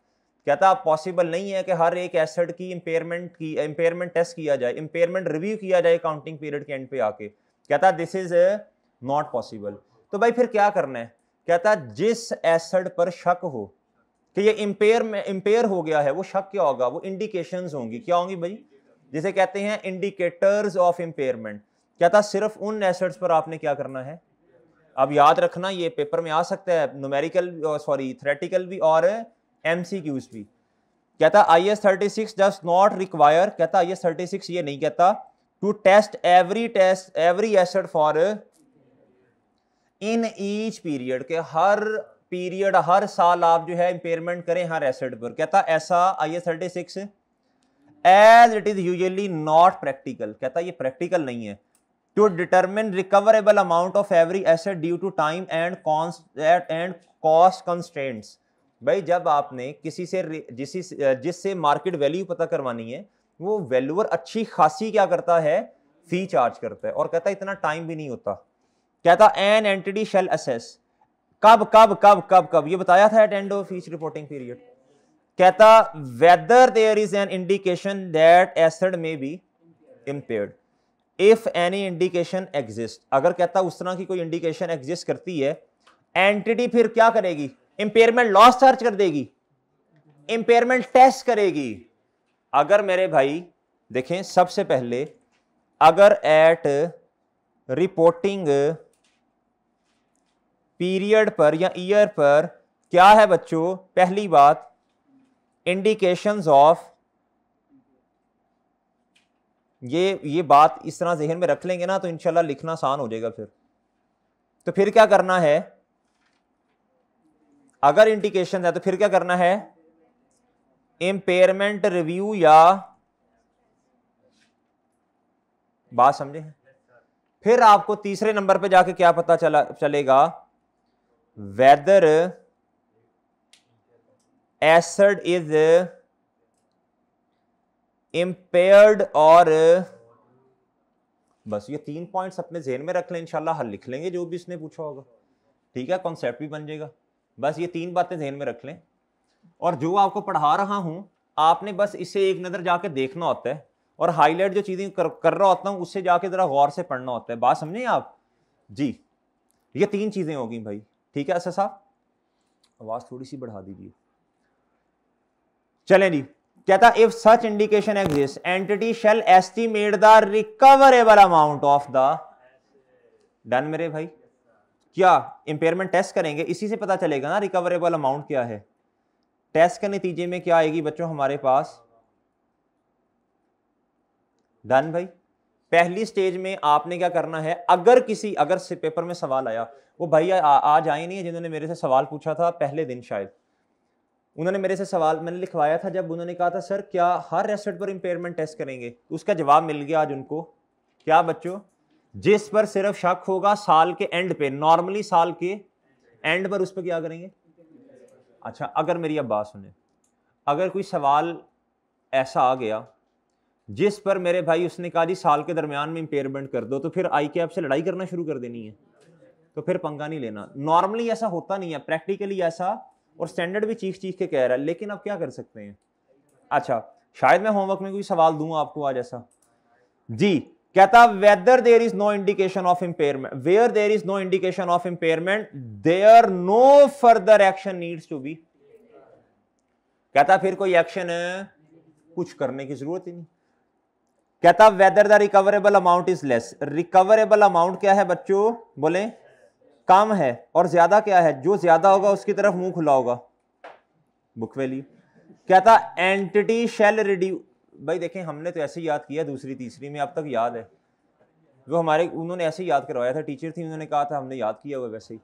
कहता पॉसिबल नहीं है कि हर एक एसेट की इम्पेयरमेंट की इम्पेयरमेंट टेस्ट किया जाए इम्पेयरमेंट रिव्यू किया जाए काउंटिंग पीरियड के एंड पे आके कहता दिस इज नॉट पॉसिबल तो भाई फिर क्या करना है कहता जिस एसेट पर शक हो कि ये इम्पेयर में इम्पेयर हो गया है वो शक क्या होगा वो इंडिकेशंस होंगी क्या होंगी भाई जिसे कहते हैं इंडिकेटर्स ऑफ इम्पेयरमेंट कहता सिर्फ उन एसेट्स पर आपने क्या करना है अब याद रखना ये पेपर में आ सकता है नोमेरिकल सॉरी थ्रेटिकल भी और एम सी क्यूज भी कहता I S thirty six does not require कहता आई एस थर्टी सिक्स ये नहीं कहता to test every test every asset for in each period के हर पीरियड हर साल आप जो है इंपेयरमेंट करें हर एसेट पर कहता ऐसा I S thirty six as it is usually not practical कहता ये प्रैक्टिकल नहीं है to determine recoverable amount of every asset due to time and and cost constraints भाई जब आपने किसी से जिस जिससे मार्केट वैल्यू पता करवानी है वो वैल्यूअर अच्छी खासी क्या करता है फी चार्ज करता है और कहता है इतना टाइम भी नहीं होता कहता एन एंटिटी शेल असेस कब कब कब कब कब ये बताया था at end of each reporting period कहता whether there is an indication that asset may be impair if any indication exist अगर कहता उस तरह की कोई इंडिकेशन एग्जिस्ट करती है एंटिटी फिर क्या करेगी इंपेयरमेंट लॉस सर्च कर देगी इंपेयरमेंट टेस्ट करेगी अगर मेरे भाई देखें सबसे पहले अगर एट रिपोर्टिंग पीरियड पर या ईयर पर क्या है बच्चों पहली बात इंडिकेशंस ऑफ ये ये बात इस तरह जहन में रख लेंगे ना तो इनशाला लिखना आसान हो जाएगा फिर तो फिर क्या करना है अगर इंडिकेशन है तो फिर क्या करना है इंपेयरमेंट रिव्यू या बात समझे फिर आपको तीसरे नंबर पे जाके क्या पता चला चलेगा वेदर एसड इज इंपेयर्ड और बस ये तीन पॉइंट्स अपने जेहन में रख लें इंशाल्लाह हल लिख लेंगे जो भी इसने पूछा होगा ठीक है कॉन्सेप्ट भी बन जाएगा बस ये तीन बातें जहन में रख लें और जो आपको पढ़ा रहा हूँ आपने बस इसे एक नज़र जाके देखना होता है और हाईलाइट जो चीज़ें कर, कर रहा होता हूँ उससे जाके ज़रा गौर से पढ़ना होता है बात समझें आप जी ये तीन चीज़ें होगी भाई ठीक है असर साहब आवाज़ थोड़ी सी बढ़ा दीजिए चलें जी कहता if such indication exist entity shall estimate the recoverable amount of the done मेरे भाई या इम्पेयरमेंट टेस्ट करेंगे इसी से पता चलेगा ना रिकवरेबल अमाउंट क्या है टेस्ट के नतीजे में क्या आएगी बच्चों हमारे पास डन भाई पहली स्टेज में आपने क्या करना है अगर किसी अगर पेपर में सवाल आया वो भाई आ, आज आए नहीं है जिन्होंने मेरे से सवाल पूछा था पहले दिन शायद उन्होंने मेरे से सवाल मैंने लिखवाया था जब उन्होंने कहा था सर क्या हर रेस्टोरेंट पर इम्पेयरमेंट टेस्ट करेंगे उसका जवाब मिल गया आज उनको क्या बच्चों जिस पर सिर्फ शक होगा साल के एंड पे नॉर्मली साल के एंड पर उस पर क्या करेंगे अच्छा अगर मेरी अब बात सुने अगर कोई सवाल ऐसा आ गया जिस पर मेरे भाई उसने कहा जी साल के दरमियान में इम्पेयरमेंट कर दो तो फिर आई के आपसे लड़ाई करना शुरू कर देनी है तो फिर पंगा नहीं लेना नॉर्मली ऐसा होता नहीं है प्रैक्टिकली ऐसा और स्टैंडर्ड भी चीख चीख के कह रहा है लेकिन आप क्या कर सकते हैं अच्छा शायद मैं होमवर्क में कोई सवाल दूँ आपको आज ऐसा जी कहता whether there is no indication of impairment where there is no indication of impairment there no further action needs to be कहता फिर कोई एक्शन कुछ करने की जरूरत ही नहीं कहता whether the recoverable amount is less recoverable amount क्या है बच्चों बोले कम है और ज्यादा क्या है जो ज्यादा होगा उसकी तरफ मुंह खुला होगा बुक वैल्यू कहता एंटिटी शेल रिड्यू भाई देखें हमने तो ऐसे ही याद किया दूसरी तीसरी में अब तक याद है वो हमारे उन्होंने ऐसे ही याद करवाया था टीचर थी उन्होंने कहा था हमने याद किया हुआ वैसे ही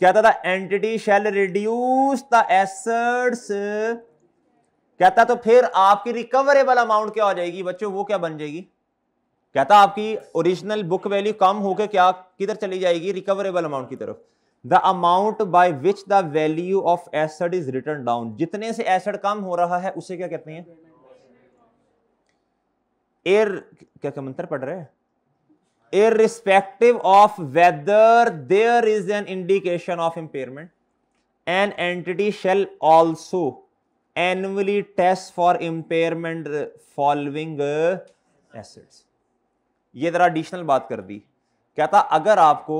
कहता था entity shall reduce the assets कहता तो फिर आपकी रिकवरेबल अमाउंट क्या हो जाएगी बच्चों वो क्या बन जाएगी कहता आपकी ओरिजिनल बुक वैल्यू कम होकर क्या किधर चली जाएगी रिकवरेबल अमाउंट की तरफ the amount by which the value of asset is written down जितने से एसड कम हो रहा है उसे क्या कहते हैं एयर क्या क्या मंत्र पढ़ रहे irrespective of whether there is an indication of impairment an entity shall also annually test for impairment following assets ये जरा एडिशनल बात कर दी क्या था अगर आपको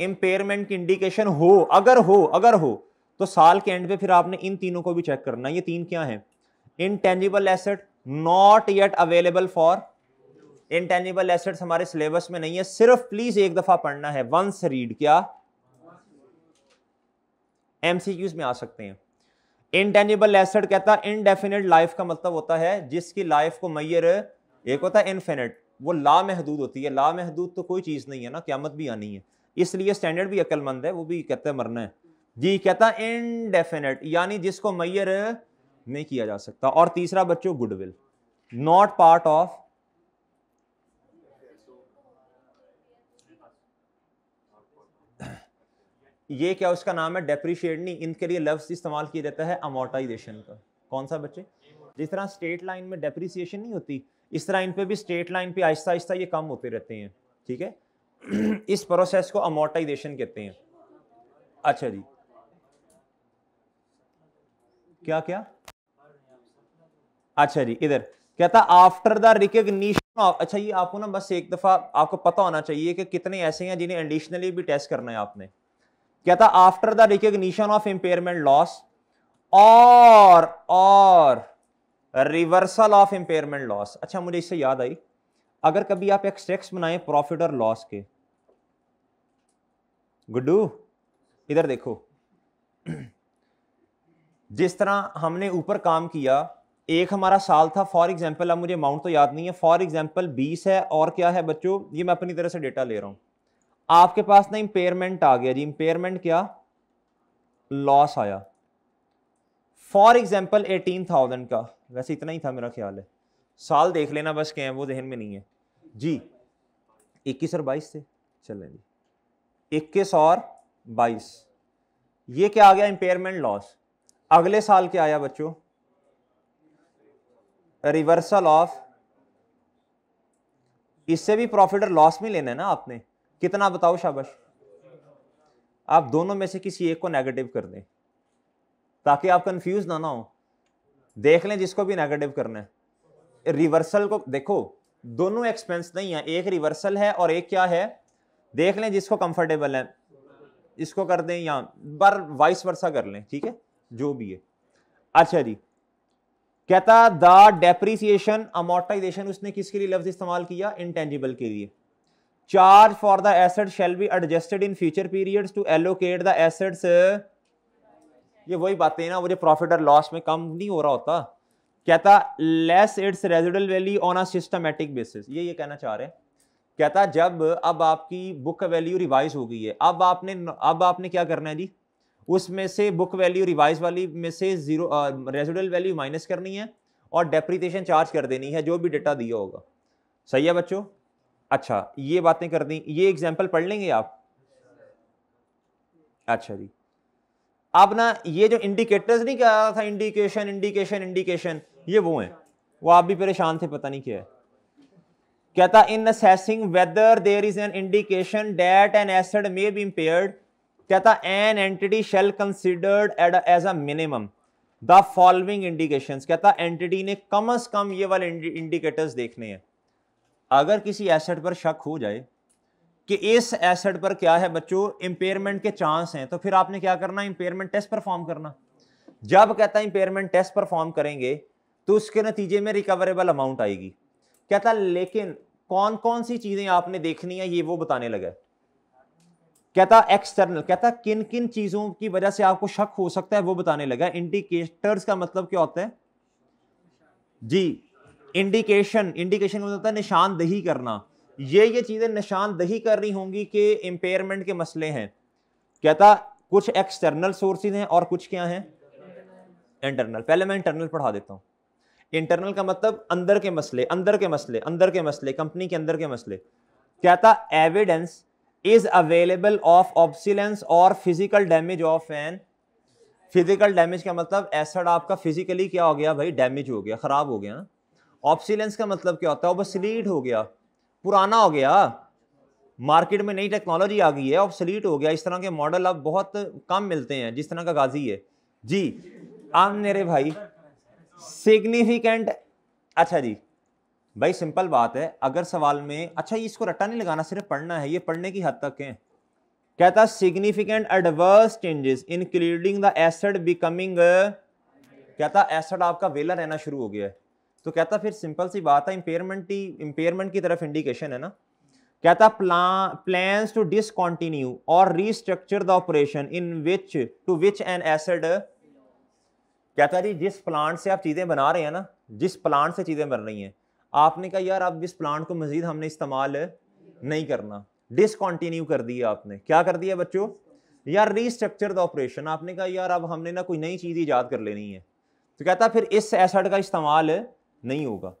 इंपेयरमेंट की इंडिकेशन हो अगर हो अगर हो तो साल के एंड पे फिर आपने इन तीनों को भी चेक करना ये तीन क्या है intangible asset not yet available for intangible assets हमारे सिलेबस में नहीं है सिर्फ प्लीज एक दफा पढ़ना है वंस रीड क्या एमसीक्यूज में आ सकते हैं इनटेनिबल एसेट कहता है इनडेफिनेट लाइफ का मतलब होता है जिसकी लाइफ को मैयर एक होता है इनफिनिट वो ला महदूद होती है ला महदूद तो कोई चीज़ नहीं है ना क्यामत भी आनी है इसलिए स्टैंडर्ड भी अक्लमंद है वो भी कहते हैं मरना है जी कहता इनडेफिनेट यानी जिसको मैयर नहीं किया जा सकता और तीसरा बच्चों गुडविल नॉट पार्ट ऑफ ये क्या उसका नाम है डेप्रीशिएट नहीं इनके लिए लफ्ज इस्तेमाल किया जाता है अमोर्टाइजेशन का कौन सा बच्चे जिस तरह स्टेट लाइन में डेप्रीसिएशन नहीं होती इस तरह इन पे भी स्टेट लाइन पे आहिस्ता आहिस्ता ये कम होते रहते हैं ठीक है इस प्रोसेस को अमोटाइजेशन कहते हैं अच्छा जी क्या क्या अच्छा जी इधर कहता आफ्टर द रिकग्निशन ऑफ अच्छा ये आपको ना बस एक दफ़ा आपको पता होना चाहिए कि कितने ऐसे हैं जिन्हें एडिशनली भी टेस्ट करना है आपने कहता after the recognition of impairment loss और और रिवर्सल ऑफ इम्पेयरमेंट लॉस अच्छा मुझे इससे याद आई अगर कभी आप एक्सट्रेक्स बनाए प्रॉफिट और लॉस के गुड्डू इधर देखो जिस तरह हमने ऊपर काम किया एक हमारा साल था फॉर एग्जाम्पल अब मुझे अमाउंट तो याद नहीं है फॉर एग्जाम्पल बीस है और क्या है बच्चों ये मैं अपनी तरह से डेटा ले रहा हूँ आपके पास ना इम्पेयरमेंट आ गया जी इम्पेयरमेंट क्या लॉस आया फॉर एग्जाम्पल एटीन थाउजेंड का वैसे इतना ही था मेरा ख्याल है साल देख लेना बस क्या है वो जहन में नहीं है जी इक्कीस और बाईस से चलें जी इक्कीस और बाईस ये क्या आ गया इम्पेयरमेंट लॉस अगले साल क्या आया बच्चों रिवर्सल ऑफ इससे भी प्रॉफिट और लॉस में लेना है ना आपने कितना बताओ शाबाश आप दोनों में से किसी एक को नेगेटिव कर दें ताकि आप कंफ्यूज ना ना हो देख लें जिसको भी नेगेटिव करना है रिवर्सल को देखो दोनों एक्सपेंस नहीं है एक रिवर्सल है और एक क्या है देख लें जिसको कंफर्टेबल है इसको कर दें या बार वाइस वर्षा कर लें ठीक है जो भी है अच्छा जी कहता द डेप्रीसिएशन अमोटाइजेशन उसने किसके लिए लफ्ज इस्तेमाल किया इनटेंजिबल के लिए charge for the asset shall be adjusted in future period to allocate the assets ये वही बातें ना मुझे प्रॉफिट और लॉस में कम नहीं हो रहा होता कहता less its residual value on a systematic basis ये ये कहना चाह रहे हैं कहता जब अब आपकी बुक वैल्यू रिवाइज हो गई है अब आपने अब आपने क्या करना है जी उसमें से बुक वैल्यू रिवाइज वाली में से जीरो रेजिडल वैल्यू माइनस करनी है और डेप्रीटेशन चार्ज कर देनी है जो भी डेटा दिया होगा सही है बच्चों अच्छा ये बातें कर दी ये एग्जाम्पल पढ़ लेंगे आप अच्छा जी आप ना ये जो इंडिकेटर्स नहीं कह रहा था इंडिकेशन इंडिकेशन इंडिकेशन ये वो हैं वो आप भी परेशान थे पता नहीं क्या है कहता in assessing whether there is an indication that an asset may be impaired कहता an entity shall considered as a minimum the following indication कहता एंटिटी ने कम अज कम ये वाले इंडिकेटर्स देखने हैं अगर किसी एसेट पर शक हो जाए कि इस एसेट पर क्या है बच्चों इंपेयरमेंट के चांस हैं तो फिर आपने क्या करना इंपेयरमेंट टेस्ट परफॉर्म करना जब कहता है इंपेयरमेंट टेस्ट परफॉर्म करेंगे तो उसके नतीजे में रिकवरेबल अमाउंट आएगी कहता लेकिन कौन कौन सी चीज़ें आपने देखनी है ये वो बताने लगा कहता एक्सटर्नल कहता किन किन चीज़ों की वजह से आपको शक हो सकता है वो बताने लगा इंडिकेटर्स का मतलब क्या होता है जी इंडिकेशन इंडिकेशन का मतलब होता है निशानदही करना ये ये चीज़ें निशानदही कर रही होंगी कि इंपेयरमेंट के मसले हैं कहता कुछ एक्सटर्नल सोर्सेज हैं और कुछ क्या हैं इंटरनल पहले मैं इंटरनल पढ़ा देता हूँ इंटरनल का मतलब अंदर के मसले अंदर के मसले अंदर के मसले कंपनी के अंदर के मसले कहता evidence is available of obsolescence और physical damage of an physical damage का मतलब एसड आपका फिजिकली क्या हो गया भाई डैमेज हो गया ख़राब हो गया ऑप्सिलेंस का मतलब क्या होता है ओबसलीट हो गया पुराना हो गया मार्केट में नई टेक्नोलॉजी आ गई है सिलीट हो गया इस तरह के मॉडल अब बहुत कम मिलते हैं जिस तरह का गाजी है जी आम मेरे भाई सिग्निफिकेंट अच्छा जी भाई सिंपल बात है अगर सवाल में अच्छा ये इसको रट्टा नहीं लगाना सिर्फ पढ़ना है ये पढ़ने की हद तक है कहता significant adverse changes including the asset becoming कहता एसड आपका वेला रहना शुरू हो गया है तो कहता फिर सिंपल सी बात है इम्पेयरमेंट ही इम्पेयरमेंट की तरफ इंडिकेशन है ना कहता प्लान प्लान टू डिसकॉन्टिन्यू और restructure the operation in which to which an asset कहता जी जिस प्लांट से आप चीज़ें बना रहे हैं ना जिस प्लांट से चीज़ें बन रही हैं आपने कहा यार अब इस प्लांट को मज़ीद हमने इस्तेमाल नहीं करना डिसकॉन्टिन्यू कर दिया आपने क्या कर दिया बच्चों यार रीस्ट्रक्चर द ऑपरेशन आपने कहा यार अब हमने ना कोई नई चीज़ ईजाद कर लेनी है तो कहता फिर इस एसड का इस्तेमाल नहीं होगा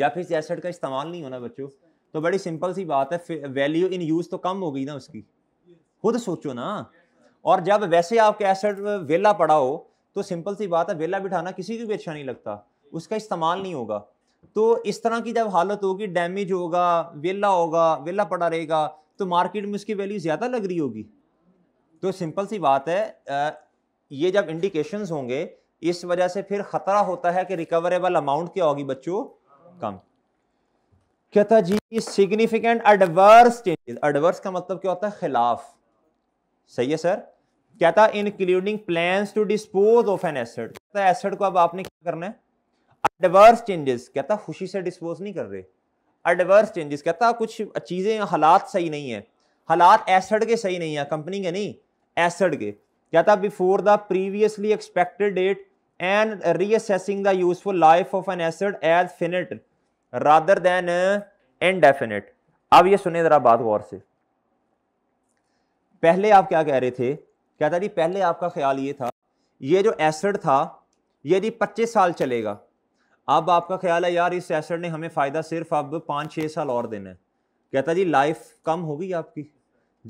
जब इस एसड का इस्तेमाल नहीं होना बच्चों तो बड़ी सिंपल सी बात है वैल्यू इन यूज़ तो कम हो गई ना उसकी खुद सोचो ना और जब वैसे आपके एसड वेला पड़ा हो तो सिंपल सी बात है वेला बिठाना किसी को भी अच्छा नहीं लगता उसका इस्तेमाल नहीं होगा तो इस तरह की जब हालत होगी डैमेज होगा वेला होगा वेला पड़ा रहेगा तो मार्केट में उसकी वैल्यू ज़्यादा लग रही होगी तो सिंपल सी बात है ये जब इंडिकेशंस होंगे इस वजह से फिर ख़तरा होता है कि रिकवरेबल अमाउंट क्या होगी बच्चों कम क्या था जी सिग्निफिकेंट एडवर्स चेंजेस एडवर्स का मतलब क्या होता है खिलाफ सही है सर कहता including plans to dispose of an asset asset को अब आपने क्या करना है एडवर्स चेंजेस कहता खुशी से डिस्पोज नहीं कर रहे एडवर्स चेंजेस कहता कुछ चीज़ें हालात सही नहीं है हालात एसड के सही नहीं है कंपनी के नहीं एसड के कहता before the previously expected date and reassessing the useful life of an asset as finite rather than indefinite अब ये सुने जरा बात गौर से पहले आप क्या कह रहे थे कहता जी पहले आपका ख्याल ये था ये जो एसड था ये जी पच्चीस साल चलेगा अब आपका ख्याल है यार इस एसेट ने हमें फ़ायदा सिर्फ अब पाँच छः साल और देना है कहता जी लाइफ कम होगी आपकी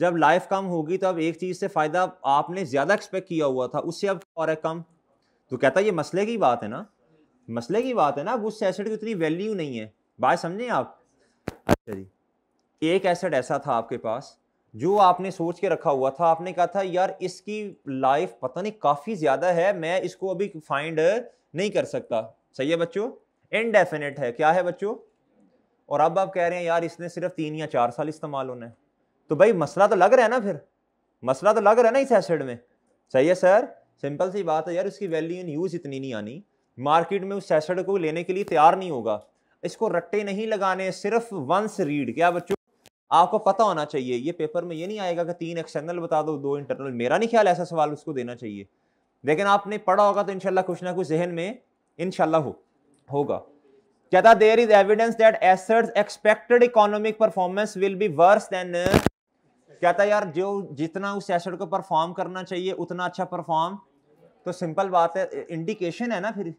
जब लाइफ कम होगी तो अब एक चीज़ से फ़ायदा आपने ज़्यादा एक्सपेक्ट किया हुआ था उससे अब और है कम तो कहता ये मसले की बात है ना मसले की बात है ना अब उस एसेट की उतनी वैल्यू नहीं है बात समझें आप अच्छा जी एक एसेट ऐसा था आपके पास जो आपने सोच के रखा हुआ था आपने कहा था यार इसकी लाइफ पता नहीं काफ़ी ज़्यादा है मैं इसको अभी फाइंड नहीं कर सकता सही है बच्चों इनडेफिनेट है क्या है बच्चों और अब आप कह रहे हैं यार इसने सिर्फ तीन या चार साल इस्तेमाल होना है तो भाई मसला तो लग रहा है ना फिर मसला तो लग रहा है ना इस एसिड में सही है सर सिंपल सी बात है यार इसकी वैल्यू इन यूज़ इतनी नहीं आनी मार्केट में उस एसिड को लेने के लिए तैयार नहीं होगा इसको रट्टे नहीं लगाने सिर्फ वंस रीड क्या बच्चों आपको पता होना चाहिए ये पेपर में ये नहीं आएगा कि तीन एक्सटर्नल बता दो दो इंटरनल मेरा नहीं ख्याल ऐसा सवाल उसको देना चाहिए लेकिन आपने पढ़ा होगा तो इनशाला कुछ ना कुछ जहन में इन हो होगा कहता there is evidence that assets expected economic performance will be worse than कहता यार जो जितना उस एसड को परफॉर्म करना चाहिए उतना अच्छा परफॉर्म तो सिंपल बात है इंडिकेशन है ना फिर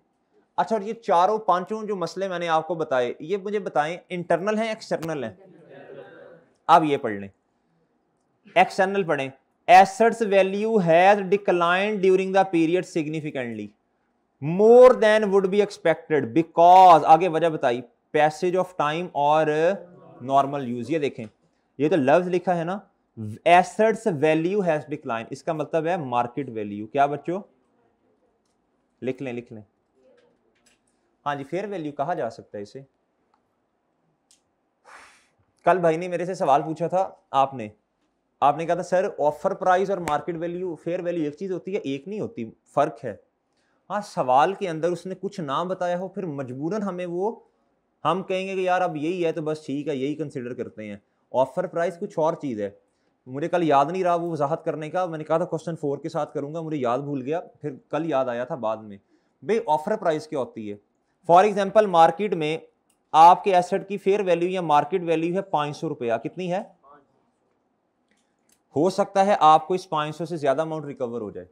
अच्छा और ये चारों पांचों जो मसले मैंने आपको बताए ये मुझे बताएं इंटरनल हैं एक्सटर्नल हैं अब ये पढ़ लें एक्सटर्नल पढ़ें assets value has decline during the period significantly more than would be expected because आगे वजह बताई पैसेज ऑफ टाइम और नॉर्मल यूज ये देखें ये तो लफ्ज लिखा है ना एसेट्स वैल्यू हैज डिक्लाइन इसका मतलब है मार्केट वैल्यू क्या बच्चों लिख लें लिख लें हाँ जी फेयर वैल्यू कहा जा सकता है इसे कल भाई ने मेरे से सवाल पूछा था आपने आपने कहा था सर ऑफर प्राइस और मार्केट वैल्यू फेयर वैल्यू एक चीज़ होती है एक नहीं होती फ़र्क है हाँ सवाल के अंदर उसने कुछ ना बताया हो फिर मजबूरन हमें वो हम कहेंगे कि यार अब यही है तो बस ठीक है यही कंसिडर करते हैं ऑफ़र प्राइस कुछ और चीज़ है मुझे कल याद नहीं रहा वो वजाहत करने का मैंने कहा था क्वेश्चन फोर के साथ करूँगा मुझे याद भूल गया फिर कल याद आया था बाद में भाई ऑफ़र प्राइस क्या होती है फॉर एग्जाम्पल मार्केट में आपके एसेट की फेयर वैल्यू या मार्केट वैल्यू है पाँच सौ रुपया कितनी है हो सकता है आपको इस पाँच सौ से ज़्यादा अमाउंट रिकवर हो जाए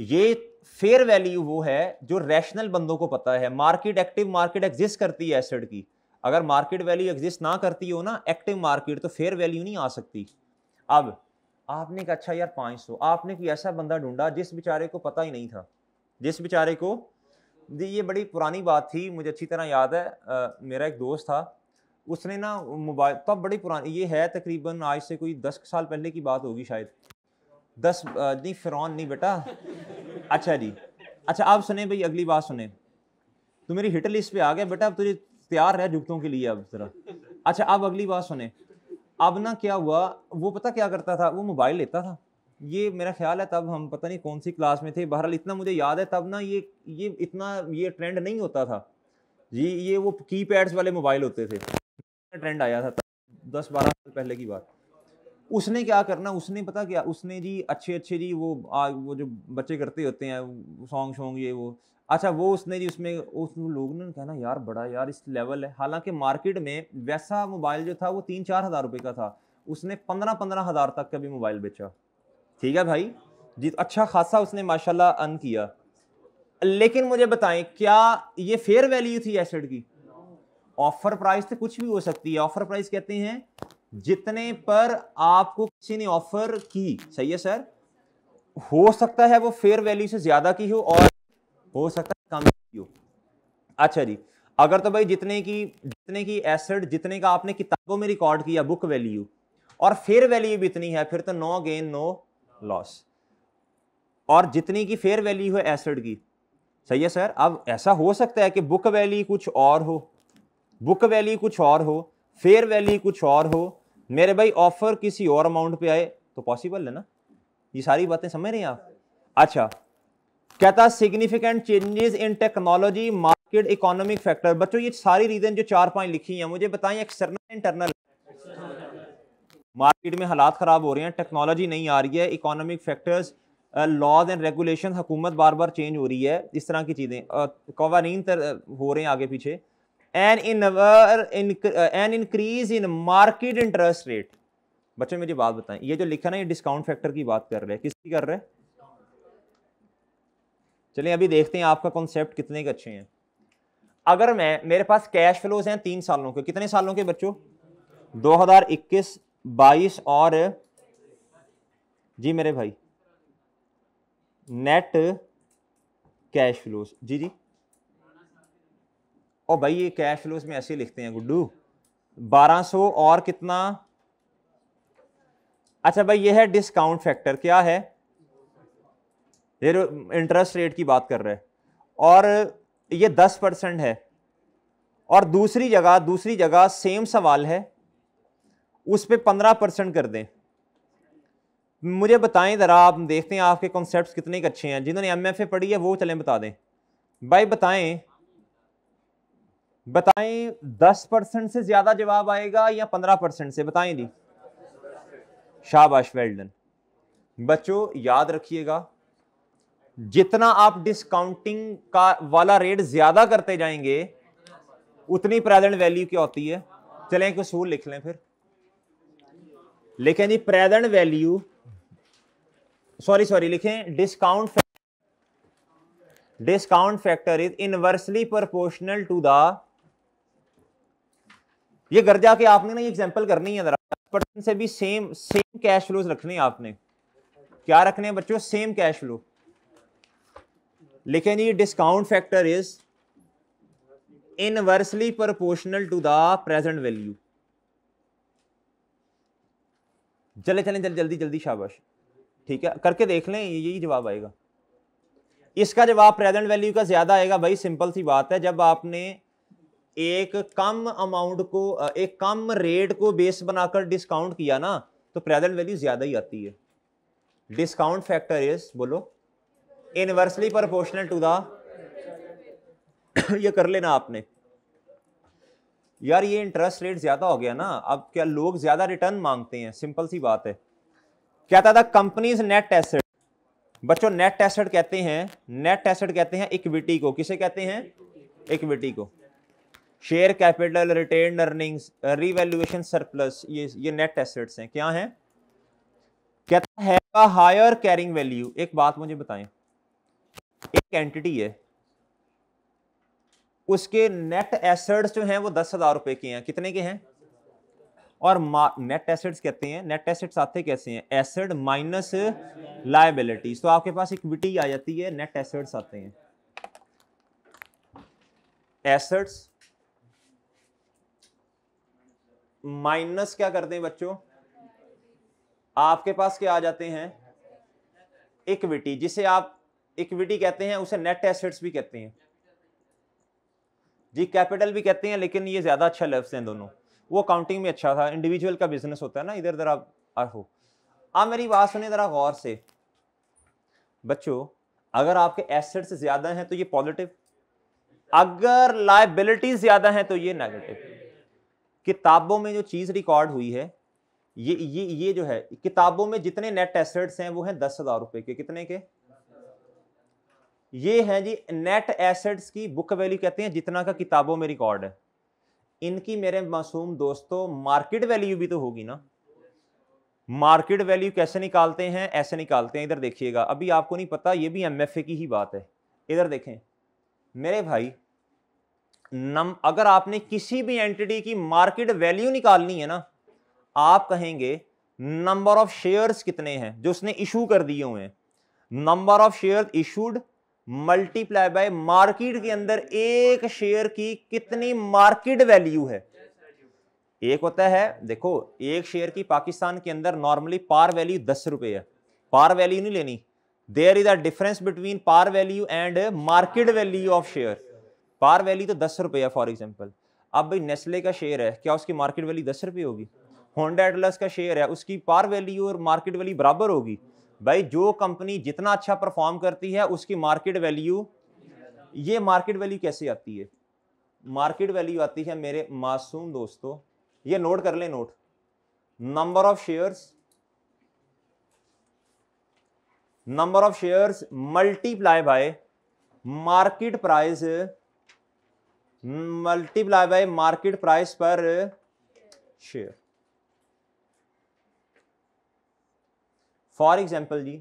ये फेयर वैल्यू वो है जो रैशनल बंदों को पता है मार्केट एक्टिव मार्केट एग्जिस्ट करती है एसेट की अगर मार्केट वैल्यू एग्जिस्ट ना करती हो ना एक्टिव मार्केट तो फेयर वैल्यू नहीं आ सकती अब आपने कहा अच्छा यार पाँच सौ आपने कोई ऐसा बंदा ढूंढा जिस बेचारे को पता ही नहीं था जिस बेचारे को ये बड़ी पुरानी बात थी मुझे अच्छी तरह याद है आ, मेरा एक दोस्त था उसने ना मोबाइल तब तो बड़ी पुरानी ये है तकरीबन आज से कोई दस साल पहले की बात होगी शायद दस नहीं फिर नहीं बेटा अच्छा जी अच्छा आप सुने भाई अगली बात सुने तो मेरी हिट लिस्ट पे आ गया बेटा अब तुझे तैयार रह जुगतों के लिए अब जरा अच्छा अब अगली बात सुने अब ना क्या हुआ वो पता क्या करता था वो मोबाइल लेता था ये मेरा ख्याल है तब हम पता नहीं कौन सी क्लास में थे बहरहाल इतना मुझे याद है तब ना ये ये इतना ये ट्रेंड नहीं होता था जी ये वो की पैड्स वाले मोबाइल होते थे ट्रेंड आया था दस बारह साल पहले की बात उसने क्या करना उसने पता क्या उसने जी अच्छे अच्छे जी वो आ, वो जो बच्चे करते होते हैं सॉन्ग शोंग ये वो अच्छा वो उसने जी उसमें उस लोग ने कहना यार बड़ा यार इस लेवल है हालांकि मार्केट में वैसा मोबाइल जो था वो तीन चार हज़ार रुपये का था उसने पंद्रह पंद्रह हज़ार तक का भी मोबाइल बेचा ठीक है भाई जी अच्छा खासा उसने माशा अन किया लेकिन मुझे बताएं क्या ये फेयर वैल्यू थी एसेड की ऑफर प्राइस तो कुछ भी हो सकती है ऑफर प्राइस कहते हैं जितने पर आपको किसी ने ऑफर की सही है सर हो सकता है वो फेयर वैल्यू से ज्यादा की हो और हो सकता है कम की हो अच्छा जी अगर तो भाई जितने की जितने की एसेट जितने का आपने किताबों में रिकॉर्ड किया बुक वैल्यू और फेयर वैल्यू भी इतनी है फिर तो नो गेन नो लॉस और जितनी की फेयर वैल्यू है एसेट की सही है सर अब ऐसा हो सकता है कि बुक वैल्यू कुछ और हो बुक वैल्यू कुछ और हो फेयर वैल्यू कुछ और हो मेरे भाई ऑफर किसी और अमाउंट पे आए तो पॉसिबल है ना ये सारी बातें समझ रहे हैं आप अच्छा कहता significant changes in technology market economic factor बच्चों ये सारी रीजन जो चार पांच लिखी हैं मुझे बताएं एक्सटर्नल इंटरनल मार्केट में हालात ख़राब हो रहे हैं टेक्नोलॉजी नहीं आ रही है economic factors laws and regulation हुकूमत बार बार चेंज हो रही है इस तरह की चीज़ें कवानीन हो रहे हैं आगे पीछे an in an increase in market interest rate बच्चों मुझे बात बताएं ये जो लिखा ना ये डिस्काउंट फैक्टर की बात कर रहे हैं किसकी कर रहे हैं चलिए अभी देखते हैं आपका कॉन्सेप्ट कितने के अच्छे हैं अगर मैं मेरे पास कैश फ्लोज हैं तीन सालों के कितने सालों के बच्चों 2021, 22 और जी मेरे भाई नेट कैश फ्लोज जी जी और भाई ये कैश फ्लोज में ऐसे लिखते हैं गुड्डू 1200 और कितना अच्छा भाई ये है डिस्काउंट फैक्टर क्या है ये इंटरेस्ट रेट की बात कर रहे हैं और ये दस परसेंट है और दूसरी जगह दूसरी जगह सेम सवाल है उस पर पंद्रह परसेंट कर दें मुझे बताएं ज़रा आप देखते हैं आपके कॉन्सेप्ट कितने अच्छे हैं जिन्होंने एम एफ ए पढ़ी है वो चलें बता दें भाई बताएं बताएं दस परसेंट से ज्यादा जवाब आएगा या पंद्रह परसेंट से बताएं दी शाबाश वेल्डन बच्चों याद रखिएगा जितना आप डिस्काउंटिंग का वाला रेट ज्यादा करते जाएंगे उतनी प्रेजेंट वैल्यू क्या होती है चलें एक उसूल लिख लें फिर लिखें जी प्रेजेंट वैल्यू सॉरी सॉरी लिखें discount discount factor is inversely proportional to the ये घर जाके आपने ना ये एग्जाम्पल करनी है जरा से भी सेम सेम कैश फ्लोज रखने हैं आपने क्या रखने हैं बच्चों सेम कैश फ्लो लेकिन ये discount factor is inversely proportional to the present value चले चले चले जल्दी जल्दी शाबाश ठीक है करके देख लें यही जवाब आएगा इसका जवाब प्रेजेंट वैल्यू का ज्यादा आएगा भाई सिंपल सी बात है जब आपने एक कम अमाउंट को एक कम रेट को बेस बनाकर डिस्काउंट किया ना तो प्रेजेंट वैल्यू ज़्यादा ही आती है डिस्काउंट फैक्टर इज बोलो इनवर्सली प्रोपोर्शनल टू द ये कर लेना आपने यार ये इंटरेस्ट रेट ज़्यादा हो गया ना अब क्या लोग ज़्यादा रिटर्न मांगते हैं सिंपल सी बात है कहता था कंपनीज नेट एसेट बच्चों नेट एसेट कहते हैं नेट एसेट कहते हैं इक्विटी को किसे कहते हैं इक्विटी को share capital retained earnings revaluation surplus ये ये नेट एसेट्स हैं क्या हैं कहता है हायर कैरिंग वैल्यू एक बात मुझे बताएं एक एंटिटी है उसके नेट एसेट्स जो हैं वो दस हज़ार रुपए के हैं कितने के हैं और नेट एसेट्स कहते हैं नेट एसेट्स आते कैसे हैं एसेट माइनस लाइबिलिटीज तो आपके पास इक्विटी आ जाती है नेट एसेट्स आते हैं एसेट्स माइनस क्या करते हैं बच्चों आपके पास क्या आ जाते हैं इक्विटी जिसे आप इक्विटी कहते हैं उसे नेट एसेट्स भी कहते हैं जी कैपिटल भी कहते हैं लेकिन ये ज़्यादा अच्छा लफ्स हैं दोनों वो काउंटिंग में अच्छा था इंडिविजुअल का बिजनेस होता है ना इधर उधर आप हो आप मेरी बात सुने ज़रा गौर से बच्चों अगर आपके एसेट्स ज़्यादा हैं तो ये पॉजिटिव अगर लाइबिलिटी ज़्यादा हैं तो ये नेगेटिव किताबों में जो चीज़ रिकॉर्ड हुई है ये ये ये जो है किताबों में जितने नेट एसेट्स हैं वो हैं दस हज़ार रुपये के कितने के ये हैं जी नेट एसेट्स की बुक वैल्यू कहते हैं जितना का किताबों में रिकॉर्ड है इनकी मेरे मासूम दोस्तों मार्केट वैल्यू भी तो होगी ना मार्केट वैल्यू कैसे निकालते हैं ऐसे निकालते हैं इधर देखिएगा अभी आपको नहीं पता ये भी एम की ही बात है इधर देखें मेरे भाई नम अगर आपने किसी भी एंटिटी की मार्केट वैल्यू निकालनी है ना आप कहेंगे नंबर ऑफ शेयर्स कितने हैं जो उसने इशू कर दिए हुए हैं number of share issued multiply by market के अंदर एक शेयर की कितनी मार्केट वैल्यू है एक होता है देखो एक शेयर की पाकिस्तान के अंदर नॉर्मली पार वैल्यू दस रुपए है पार वैल्यू नहीं लेनी there is a difference between par value and market value of share par value तो दस रुपये है फॉर एग्जाम्पल अब भाई नेस्ले का शेयर है क्या उसकी मार्केट वैली दस रुपये होगी होंडा एटलस का शेयर है उसकी पार वैल्यू और मार्केट वैल्यू बराबर होगी भाई जो कंपनी जितना अच्छा परफॉर्म करती है उसकी मार्केट वैल्यू ये मार्केट वैल्यू कैसे आती है मार्केट वैल्यू आती है मेरे मासूम दोस्तों ये नोट कर ले note number of shares number of shares multiply by market price multiply by market price per share for example जी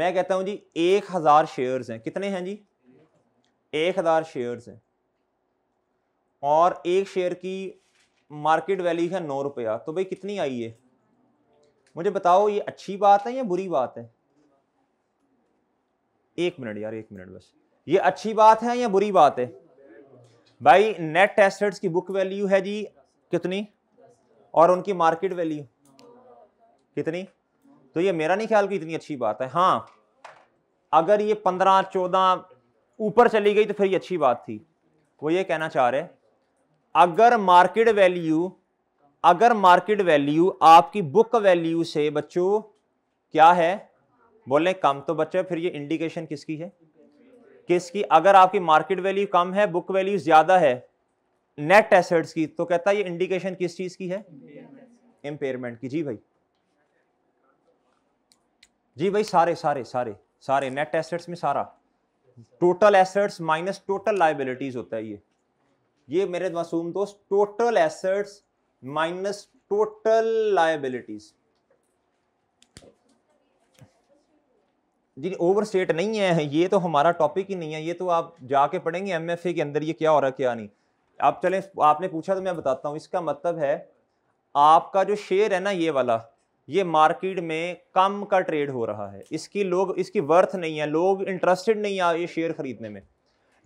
मैं कहता हूं जी एक हजार शेयर्स हैं कितने हैं जी एक हजार शेयर्स हैं और एक शेयर की मार्केट वैल्यू है नौ रुपया तो भाई कितनी आई है मुझे बताओ ये अच्छी बात है या बुरी बात है एक मिनट यार एक मिनट बस ये अच्छी बात है या बुरी बात है भाई नेट एसेट्स की बुक वैल्यू है जी कितनी और उनकी मार्केट वैल्यू कितनी तो ये मेरा नहीं ख्याल कि इतनी अच्छी बात है हाँ अगर ये पंद्रह चौदह ऊपर चली गई तो फिर ये अच्छी बात थी वो ये कहना चाह रहे अगर मार्केट वैल्यू अगर मार्केट वैल्यू आपकी बुक वैल्यू से बच्चों क्या है बोल रहे कम तो बच्चे फिर ये इंडिकेशन किसकी है किसकी अगर आपकी मार्केट वैल्यू कम है बुक वैल्यू ज़्यादा है नेट एसेट्स की तो कहता है ये इंडिकेशन किस चीज़ की है इम्पेयरमेंट की जी भाई जी भाई सारे सारे सारे सारे नेट एसेट्स में सारा total assets minus total liabilities होता है ये ये मेरे मासूम दोस्त total assets minus total liabilities जी ओवर स्टेट नहीं है ये तो हमारा टॉपिक ही नहीं है ये तो आप जाके पढ़ेंगे एम के अंदर ये क्या हो रहा है क्या नहीं आप चले आपने पूछा तो मैं बताता हूँ इसका मतलब है आपका जो शेयर है ना ये वाला ये मार्केट में कम का ट्रेड हो रहा है इसकी लोग इसकी वर्थ नहीं है लोग इंटरेस्टेड नहीं है ये शेयर ख़रीदने में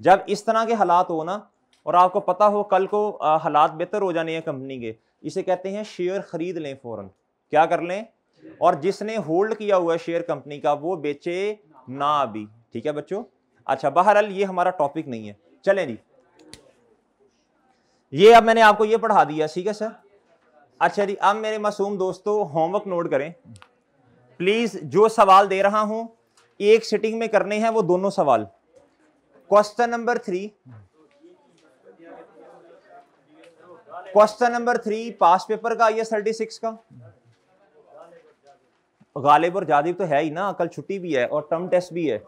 जब इस तरह के हालात हो ना और आपको पता हो कल को हालात बेहतर हो जाने हैं कंपनी के इसे कहते हैं शेयर ख़रीद लें फ़ौरन क्या कर लें और जिसने होल्ड किया हुआ शेयर कंपनी का वो बेचे ना अभी ठीक है बच्चों अच्छा बहरहाल ये हमारा टॉपिक नहीं है चले जी ये अब मैंने आपको ये पढ़ा दिया ठीक है सर अच्छा जी अब मेरे मासूम दोस्तों होमवर्क नोट करें प्लीज जो सवाल दे रहा हूं एक सिटिंग में करने हैं वो दोनों सवाल question number three question number three past paper का या थर्टी सिक्स का गालिब और जादिब तो है ही ना कल छुट्टी भी है और टर्म टेस्ट भी है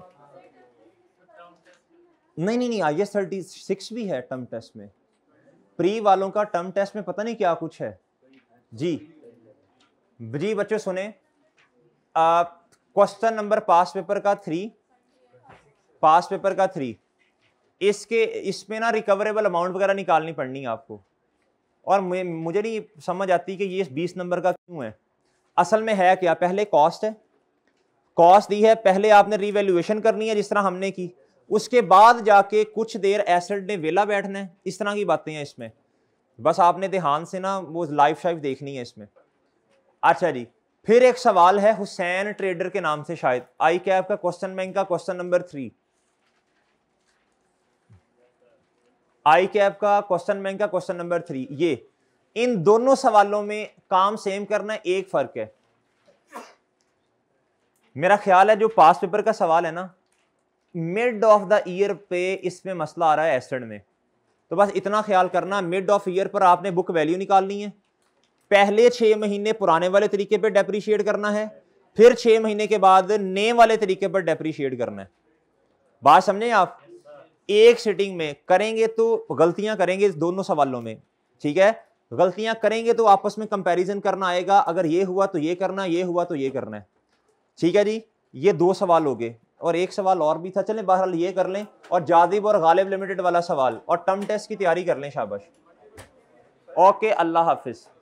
नहीं नहीं नहीं आई एस थर्टी सिक्स भी है टर्म टेस्ट में प्री वालों का टर्म टेस्ट में पता नहीं क्या कुछ है जी जी बच्चों सुने क्वेश्चन नंबर पास पेपर का थ्री पास पेपर का थ्री इसके इसमें ना रिकवरेबल अमाउंट वगैरह निकालनी पड़नी आपको और मुझे नहीं समझ आती कि ये बीस नंबर का क्यों है असल में है क्या पहले कॉस्ट है कॉस्ट दी है पहले आपने रिवेल्यूएशन करनी है जिस तरह हमने की उसके बाद जाके कुछ देर एसेट ने वेला बैठना है इस तरह की बातें हैं इसमें बस आपने ध्यान से ना वो लाइफ शाइफ देखनी है इसमें अच्छा जी फिर एक सवाल है हुसैन ट्रेडर के नाम से शायद आई कैप का क्वेश्चन बैंक का question number three ICAP का क्वेश्चन बैंक का क्वेश्चन नंबर थ्री ये इन दोनों सवालों में काम सेम करना एक फ़र्क है मेरा ख्याल है जो पास पेपर का सवाल है ना मिड ऑफ द ईयर पे इसमें मसला आ रहा है एसड में तो बस इतना ख्याल करना मिड ऑफ ईयर पर आपने बुक वैल्यू निकालनी है पहले छः महीने पुराने वाले तरीके पर डेप्रीशिएट करना है फिर छः महीने के बाद नए वाले तरीके पर डेप्रीशिएट करना है बात समझें आप एक सेटिंग में करेंगे तो गलतियां करेंगे दोनों सवालों में ठीक है गलतियां करेंगे तो आपस में कंपैरिजन करना आएगा अगर ये हुआ तो ये करना ये हुआ तो ये करना है ठीक है जी ये दो सवाल हो गए और एक सवाल और भी था चलें बहरहाल ये कर लें और जादिब और गालिब लिमिटेड वाला सवाल और टर्म टेस्ट की तैयारी कर लें शाबाश ओके अल्लाह हाफिज़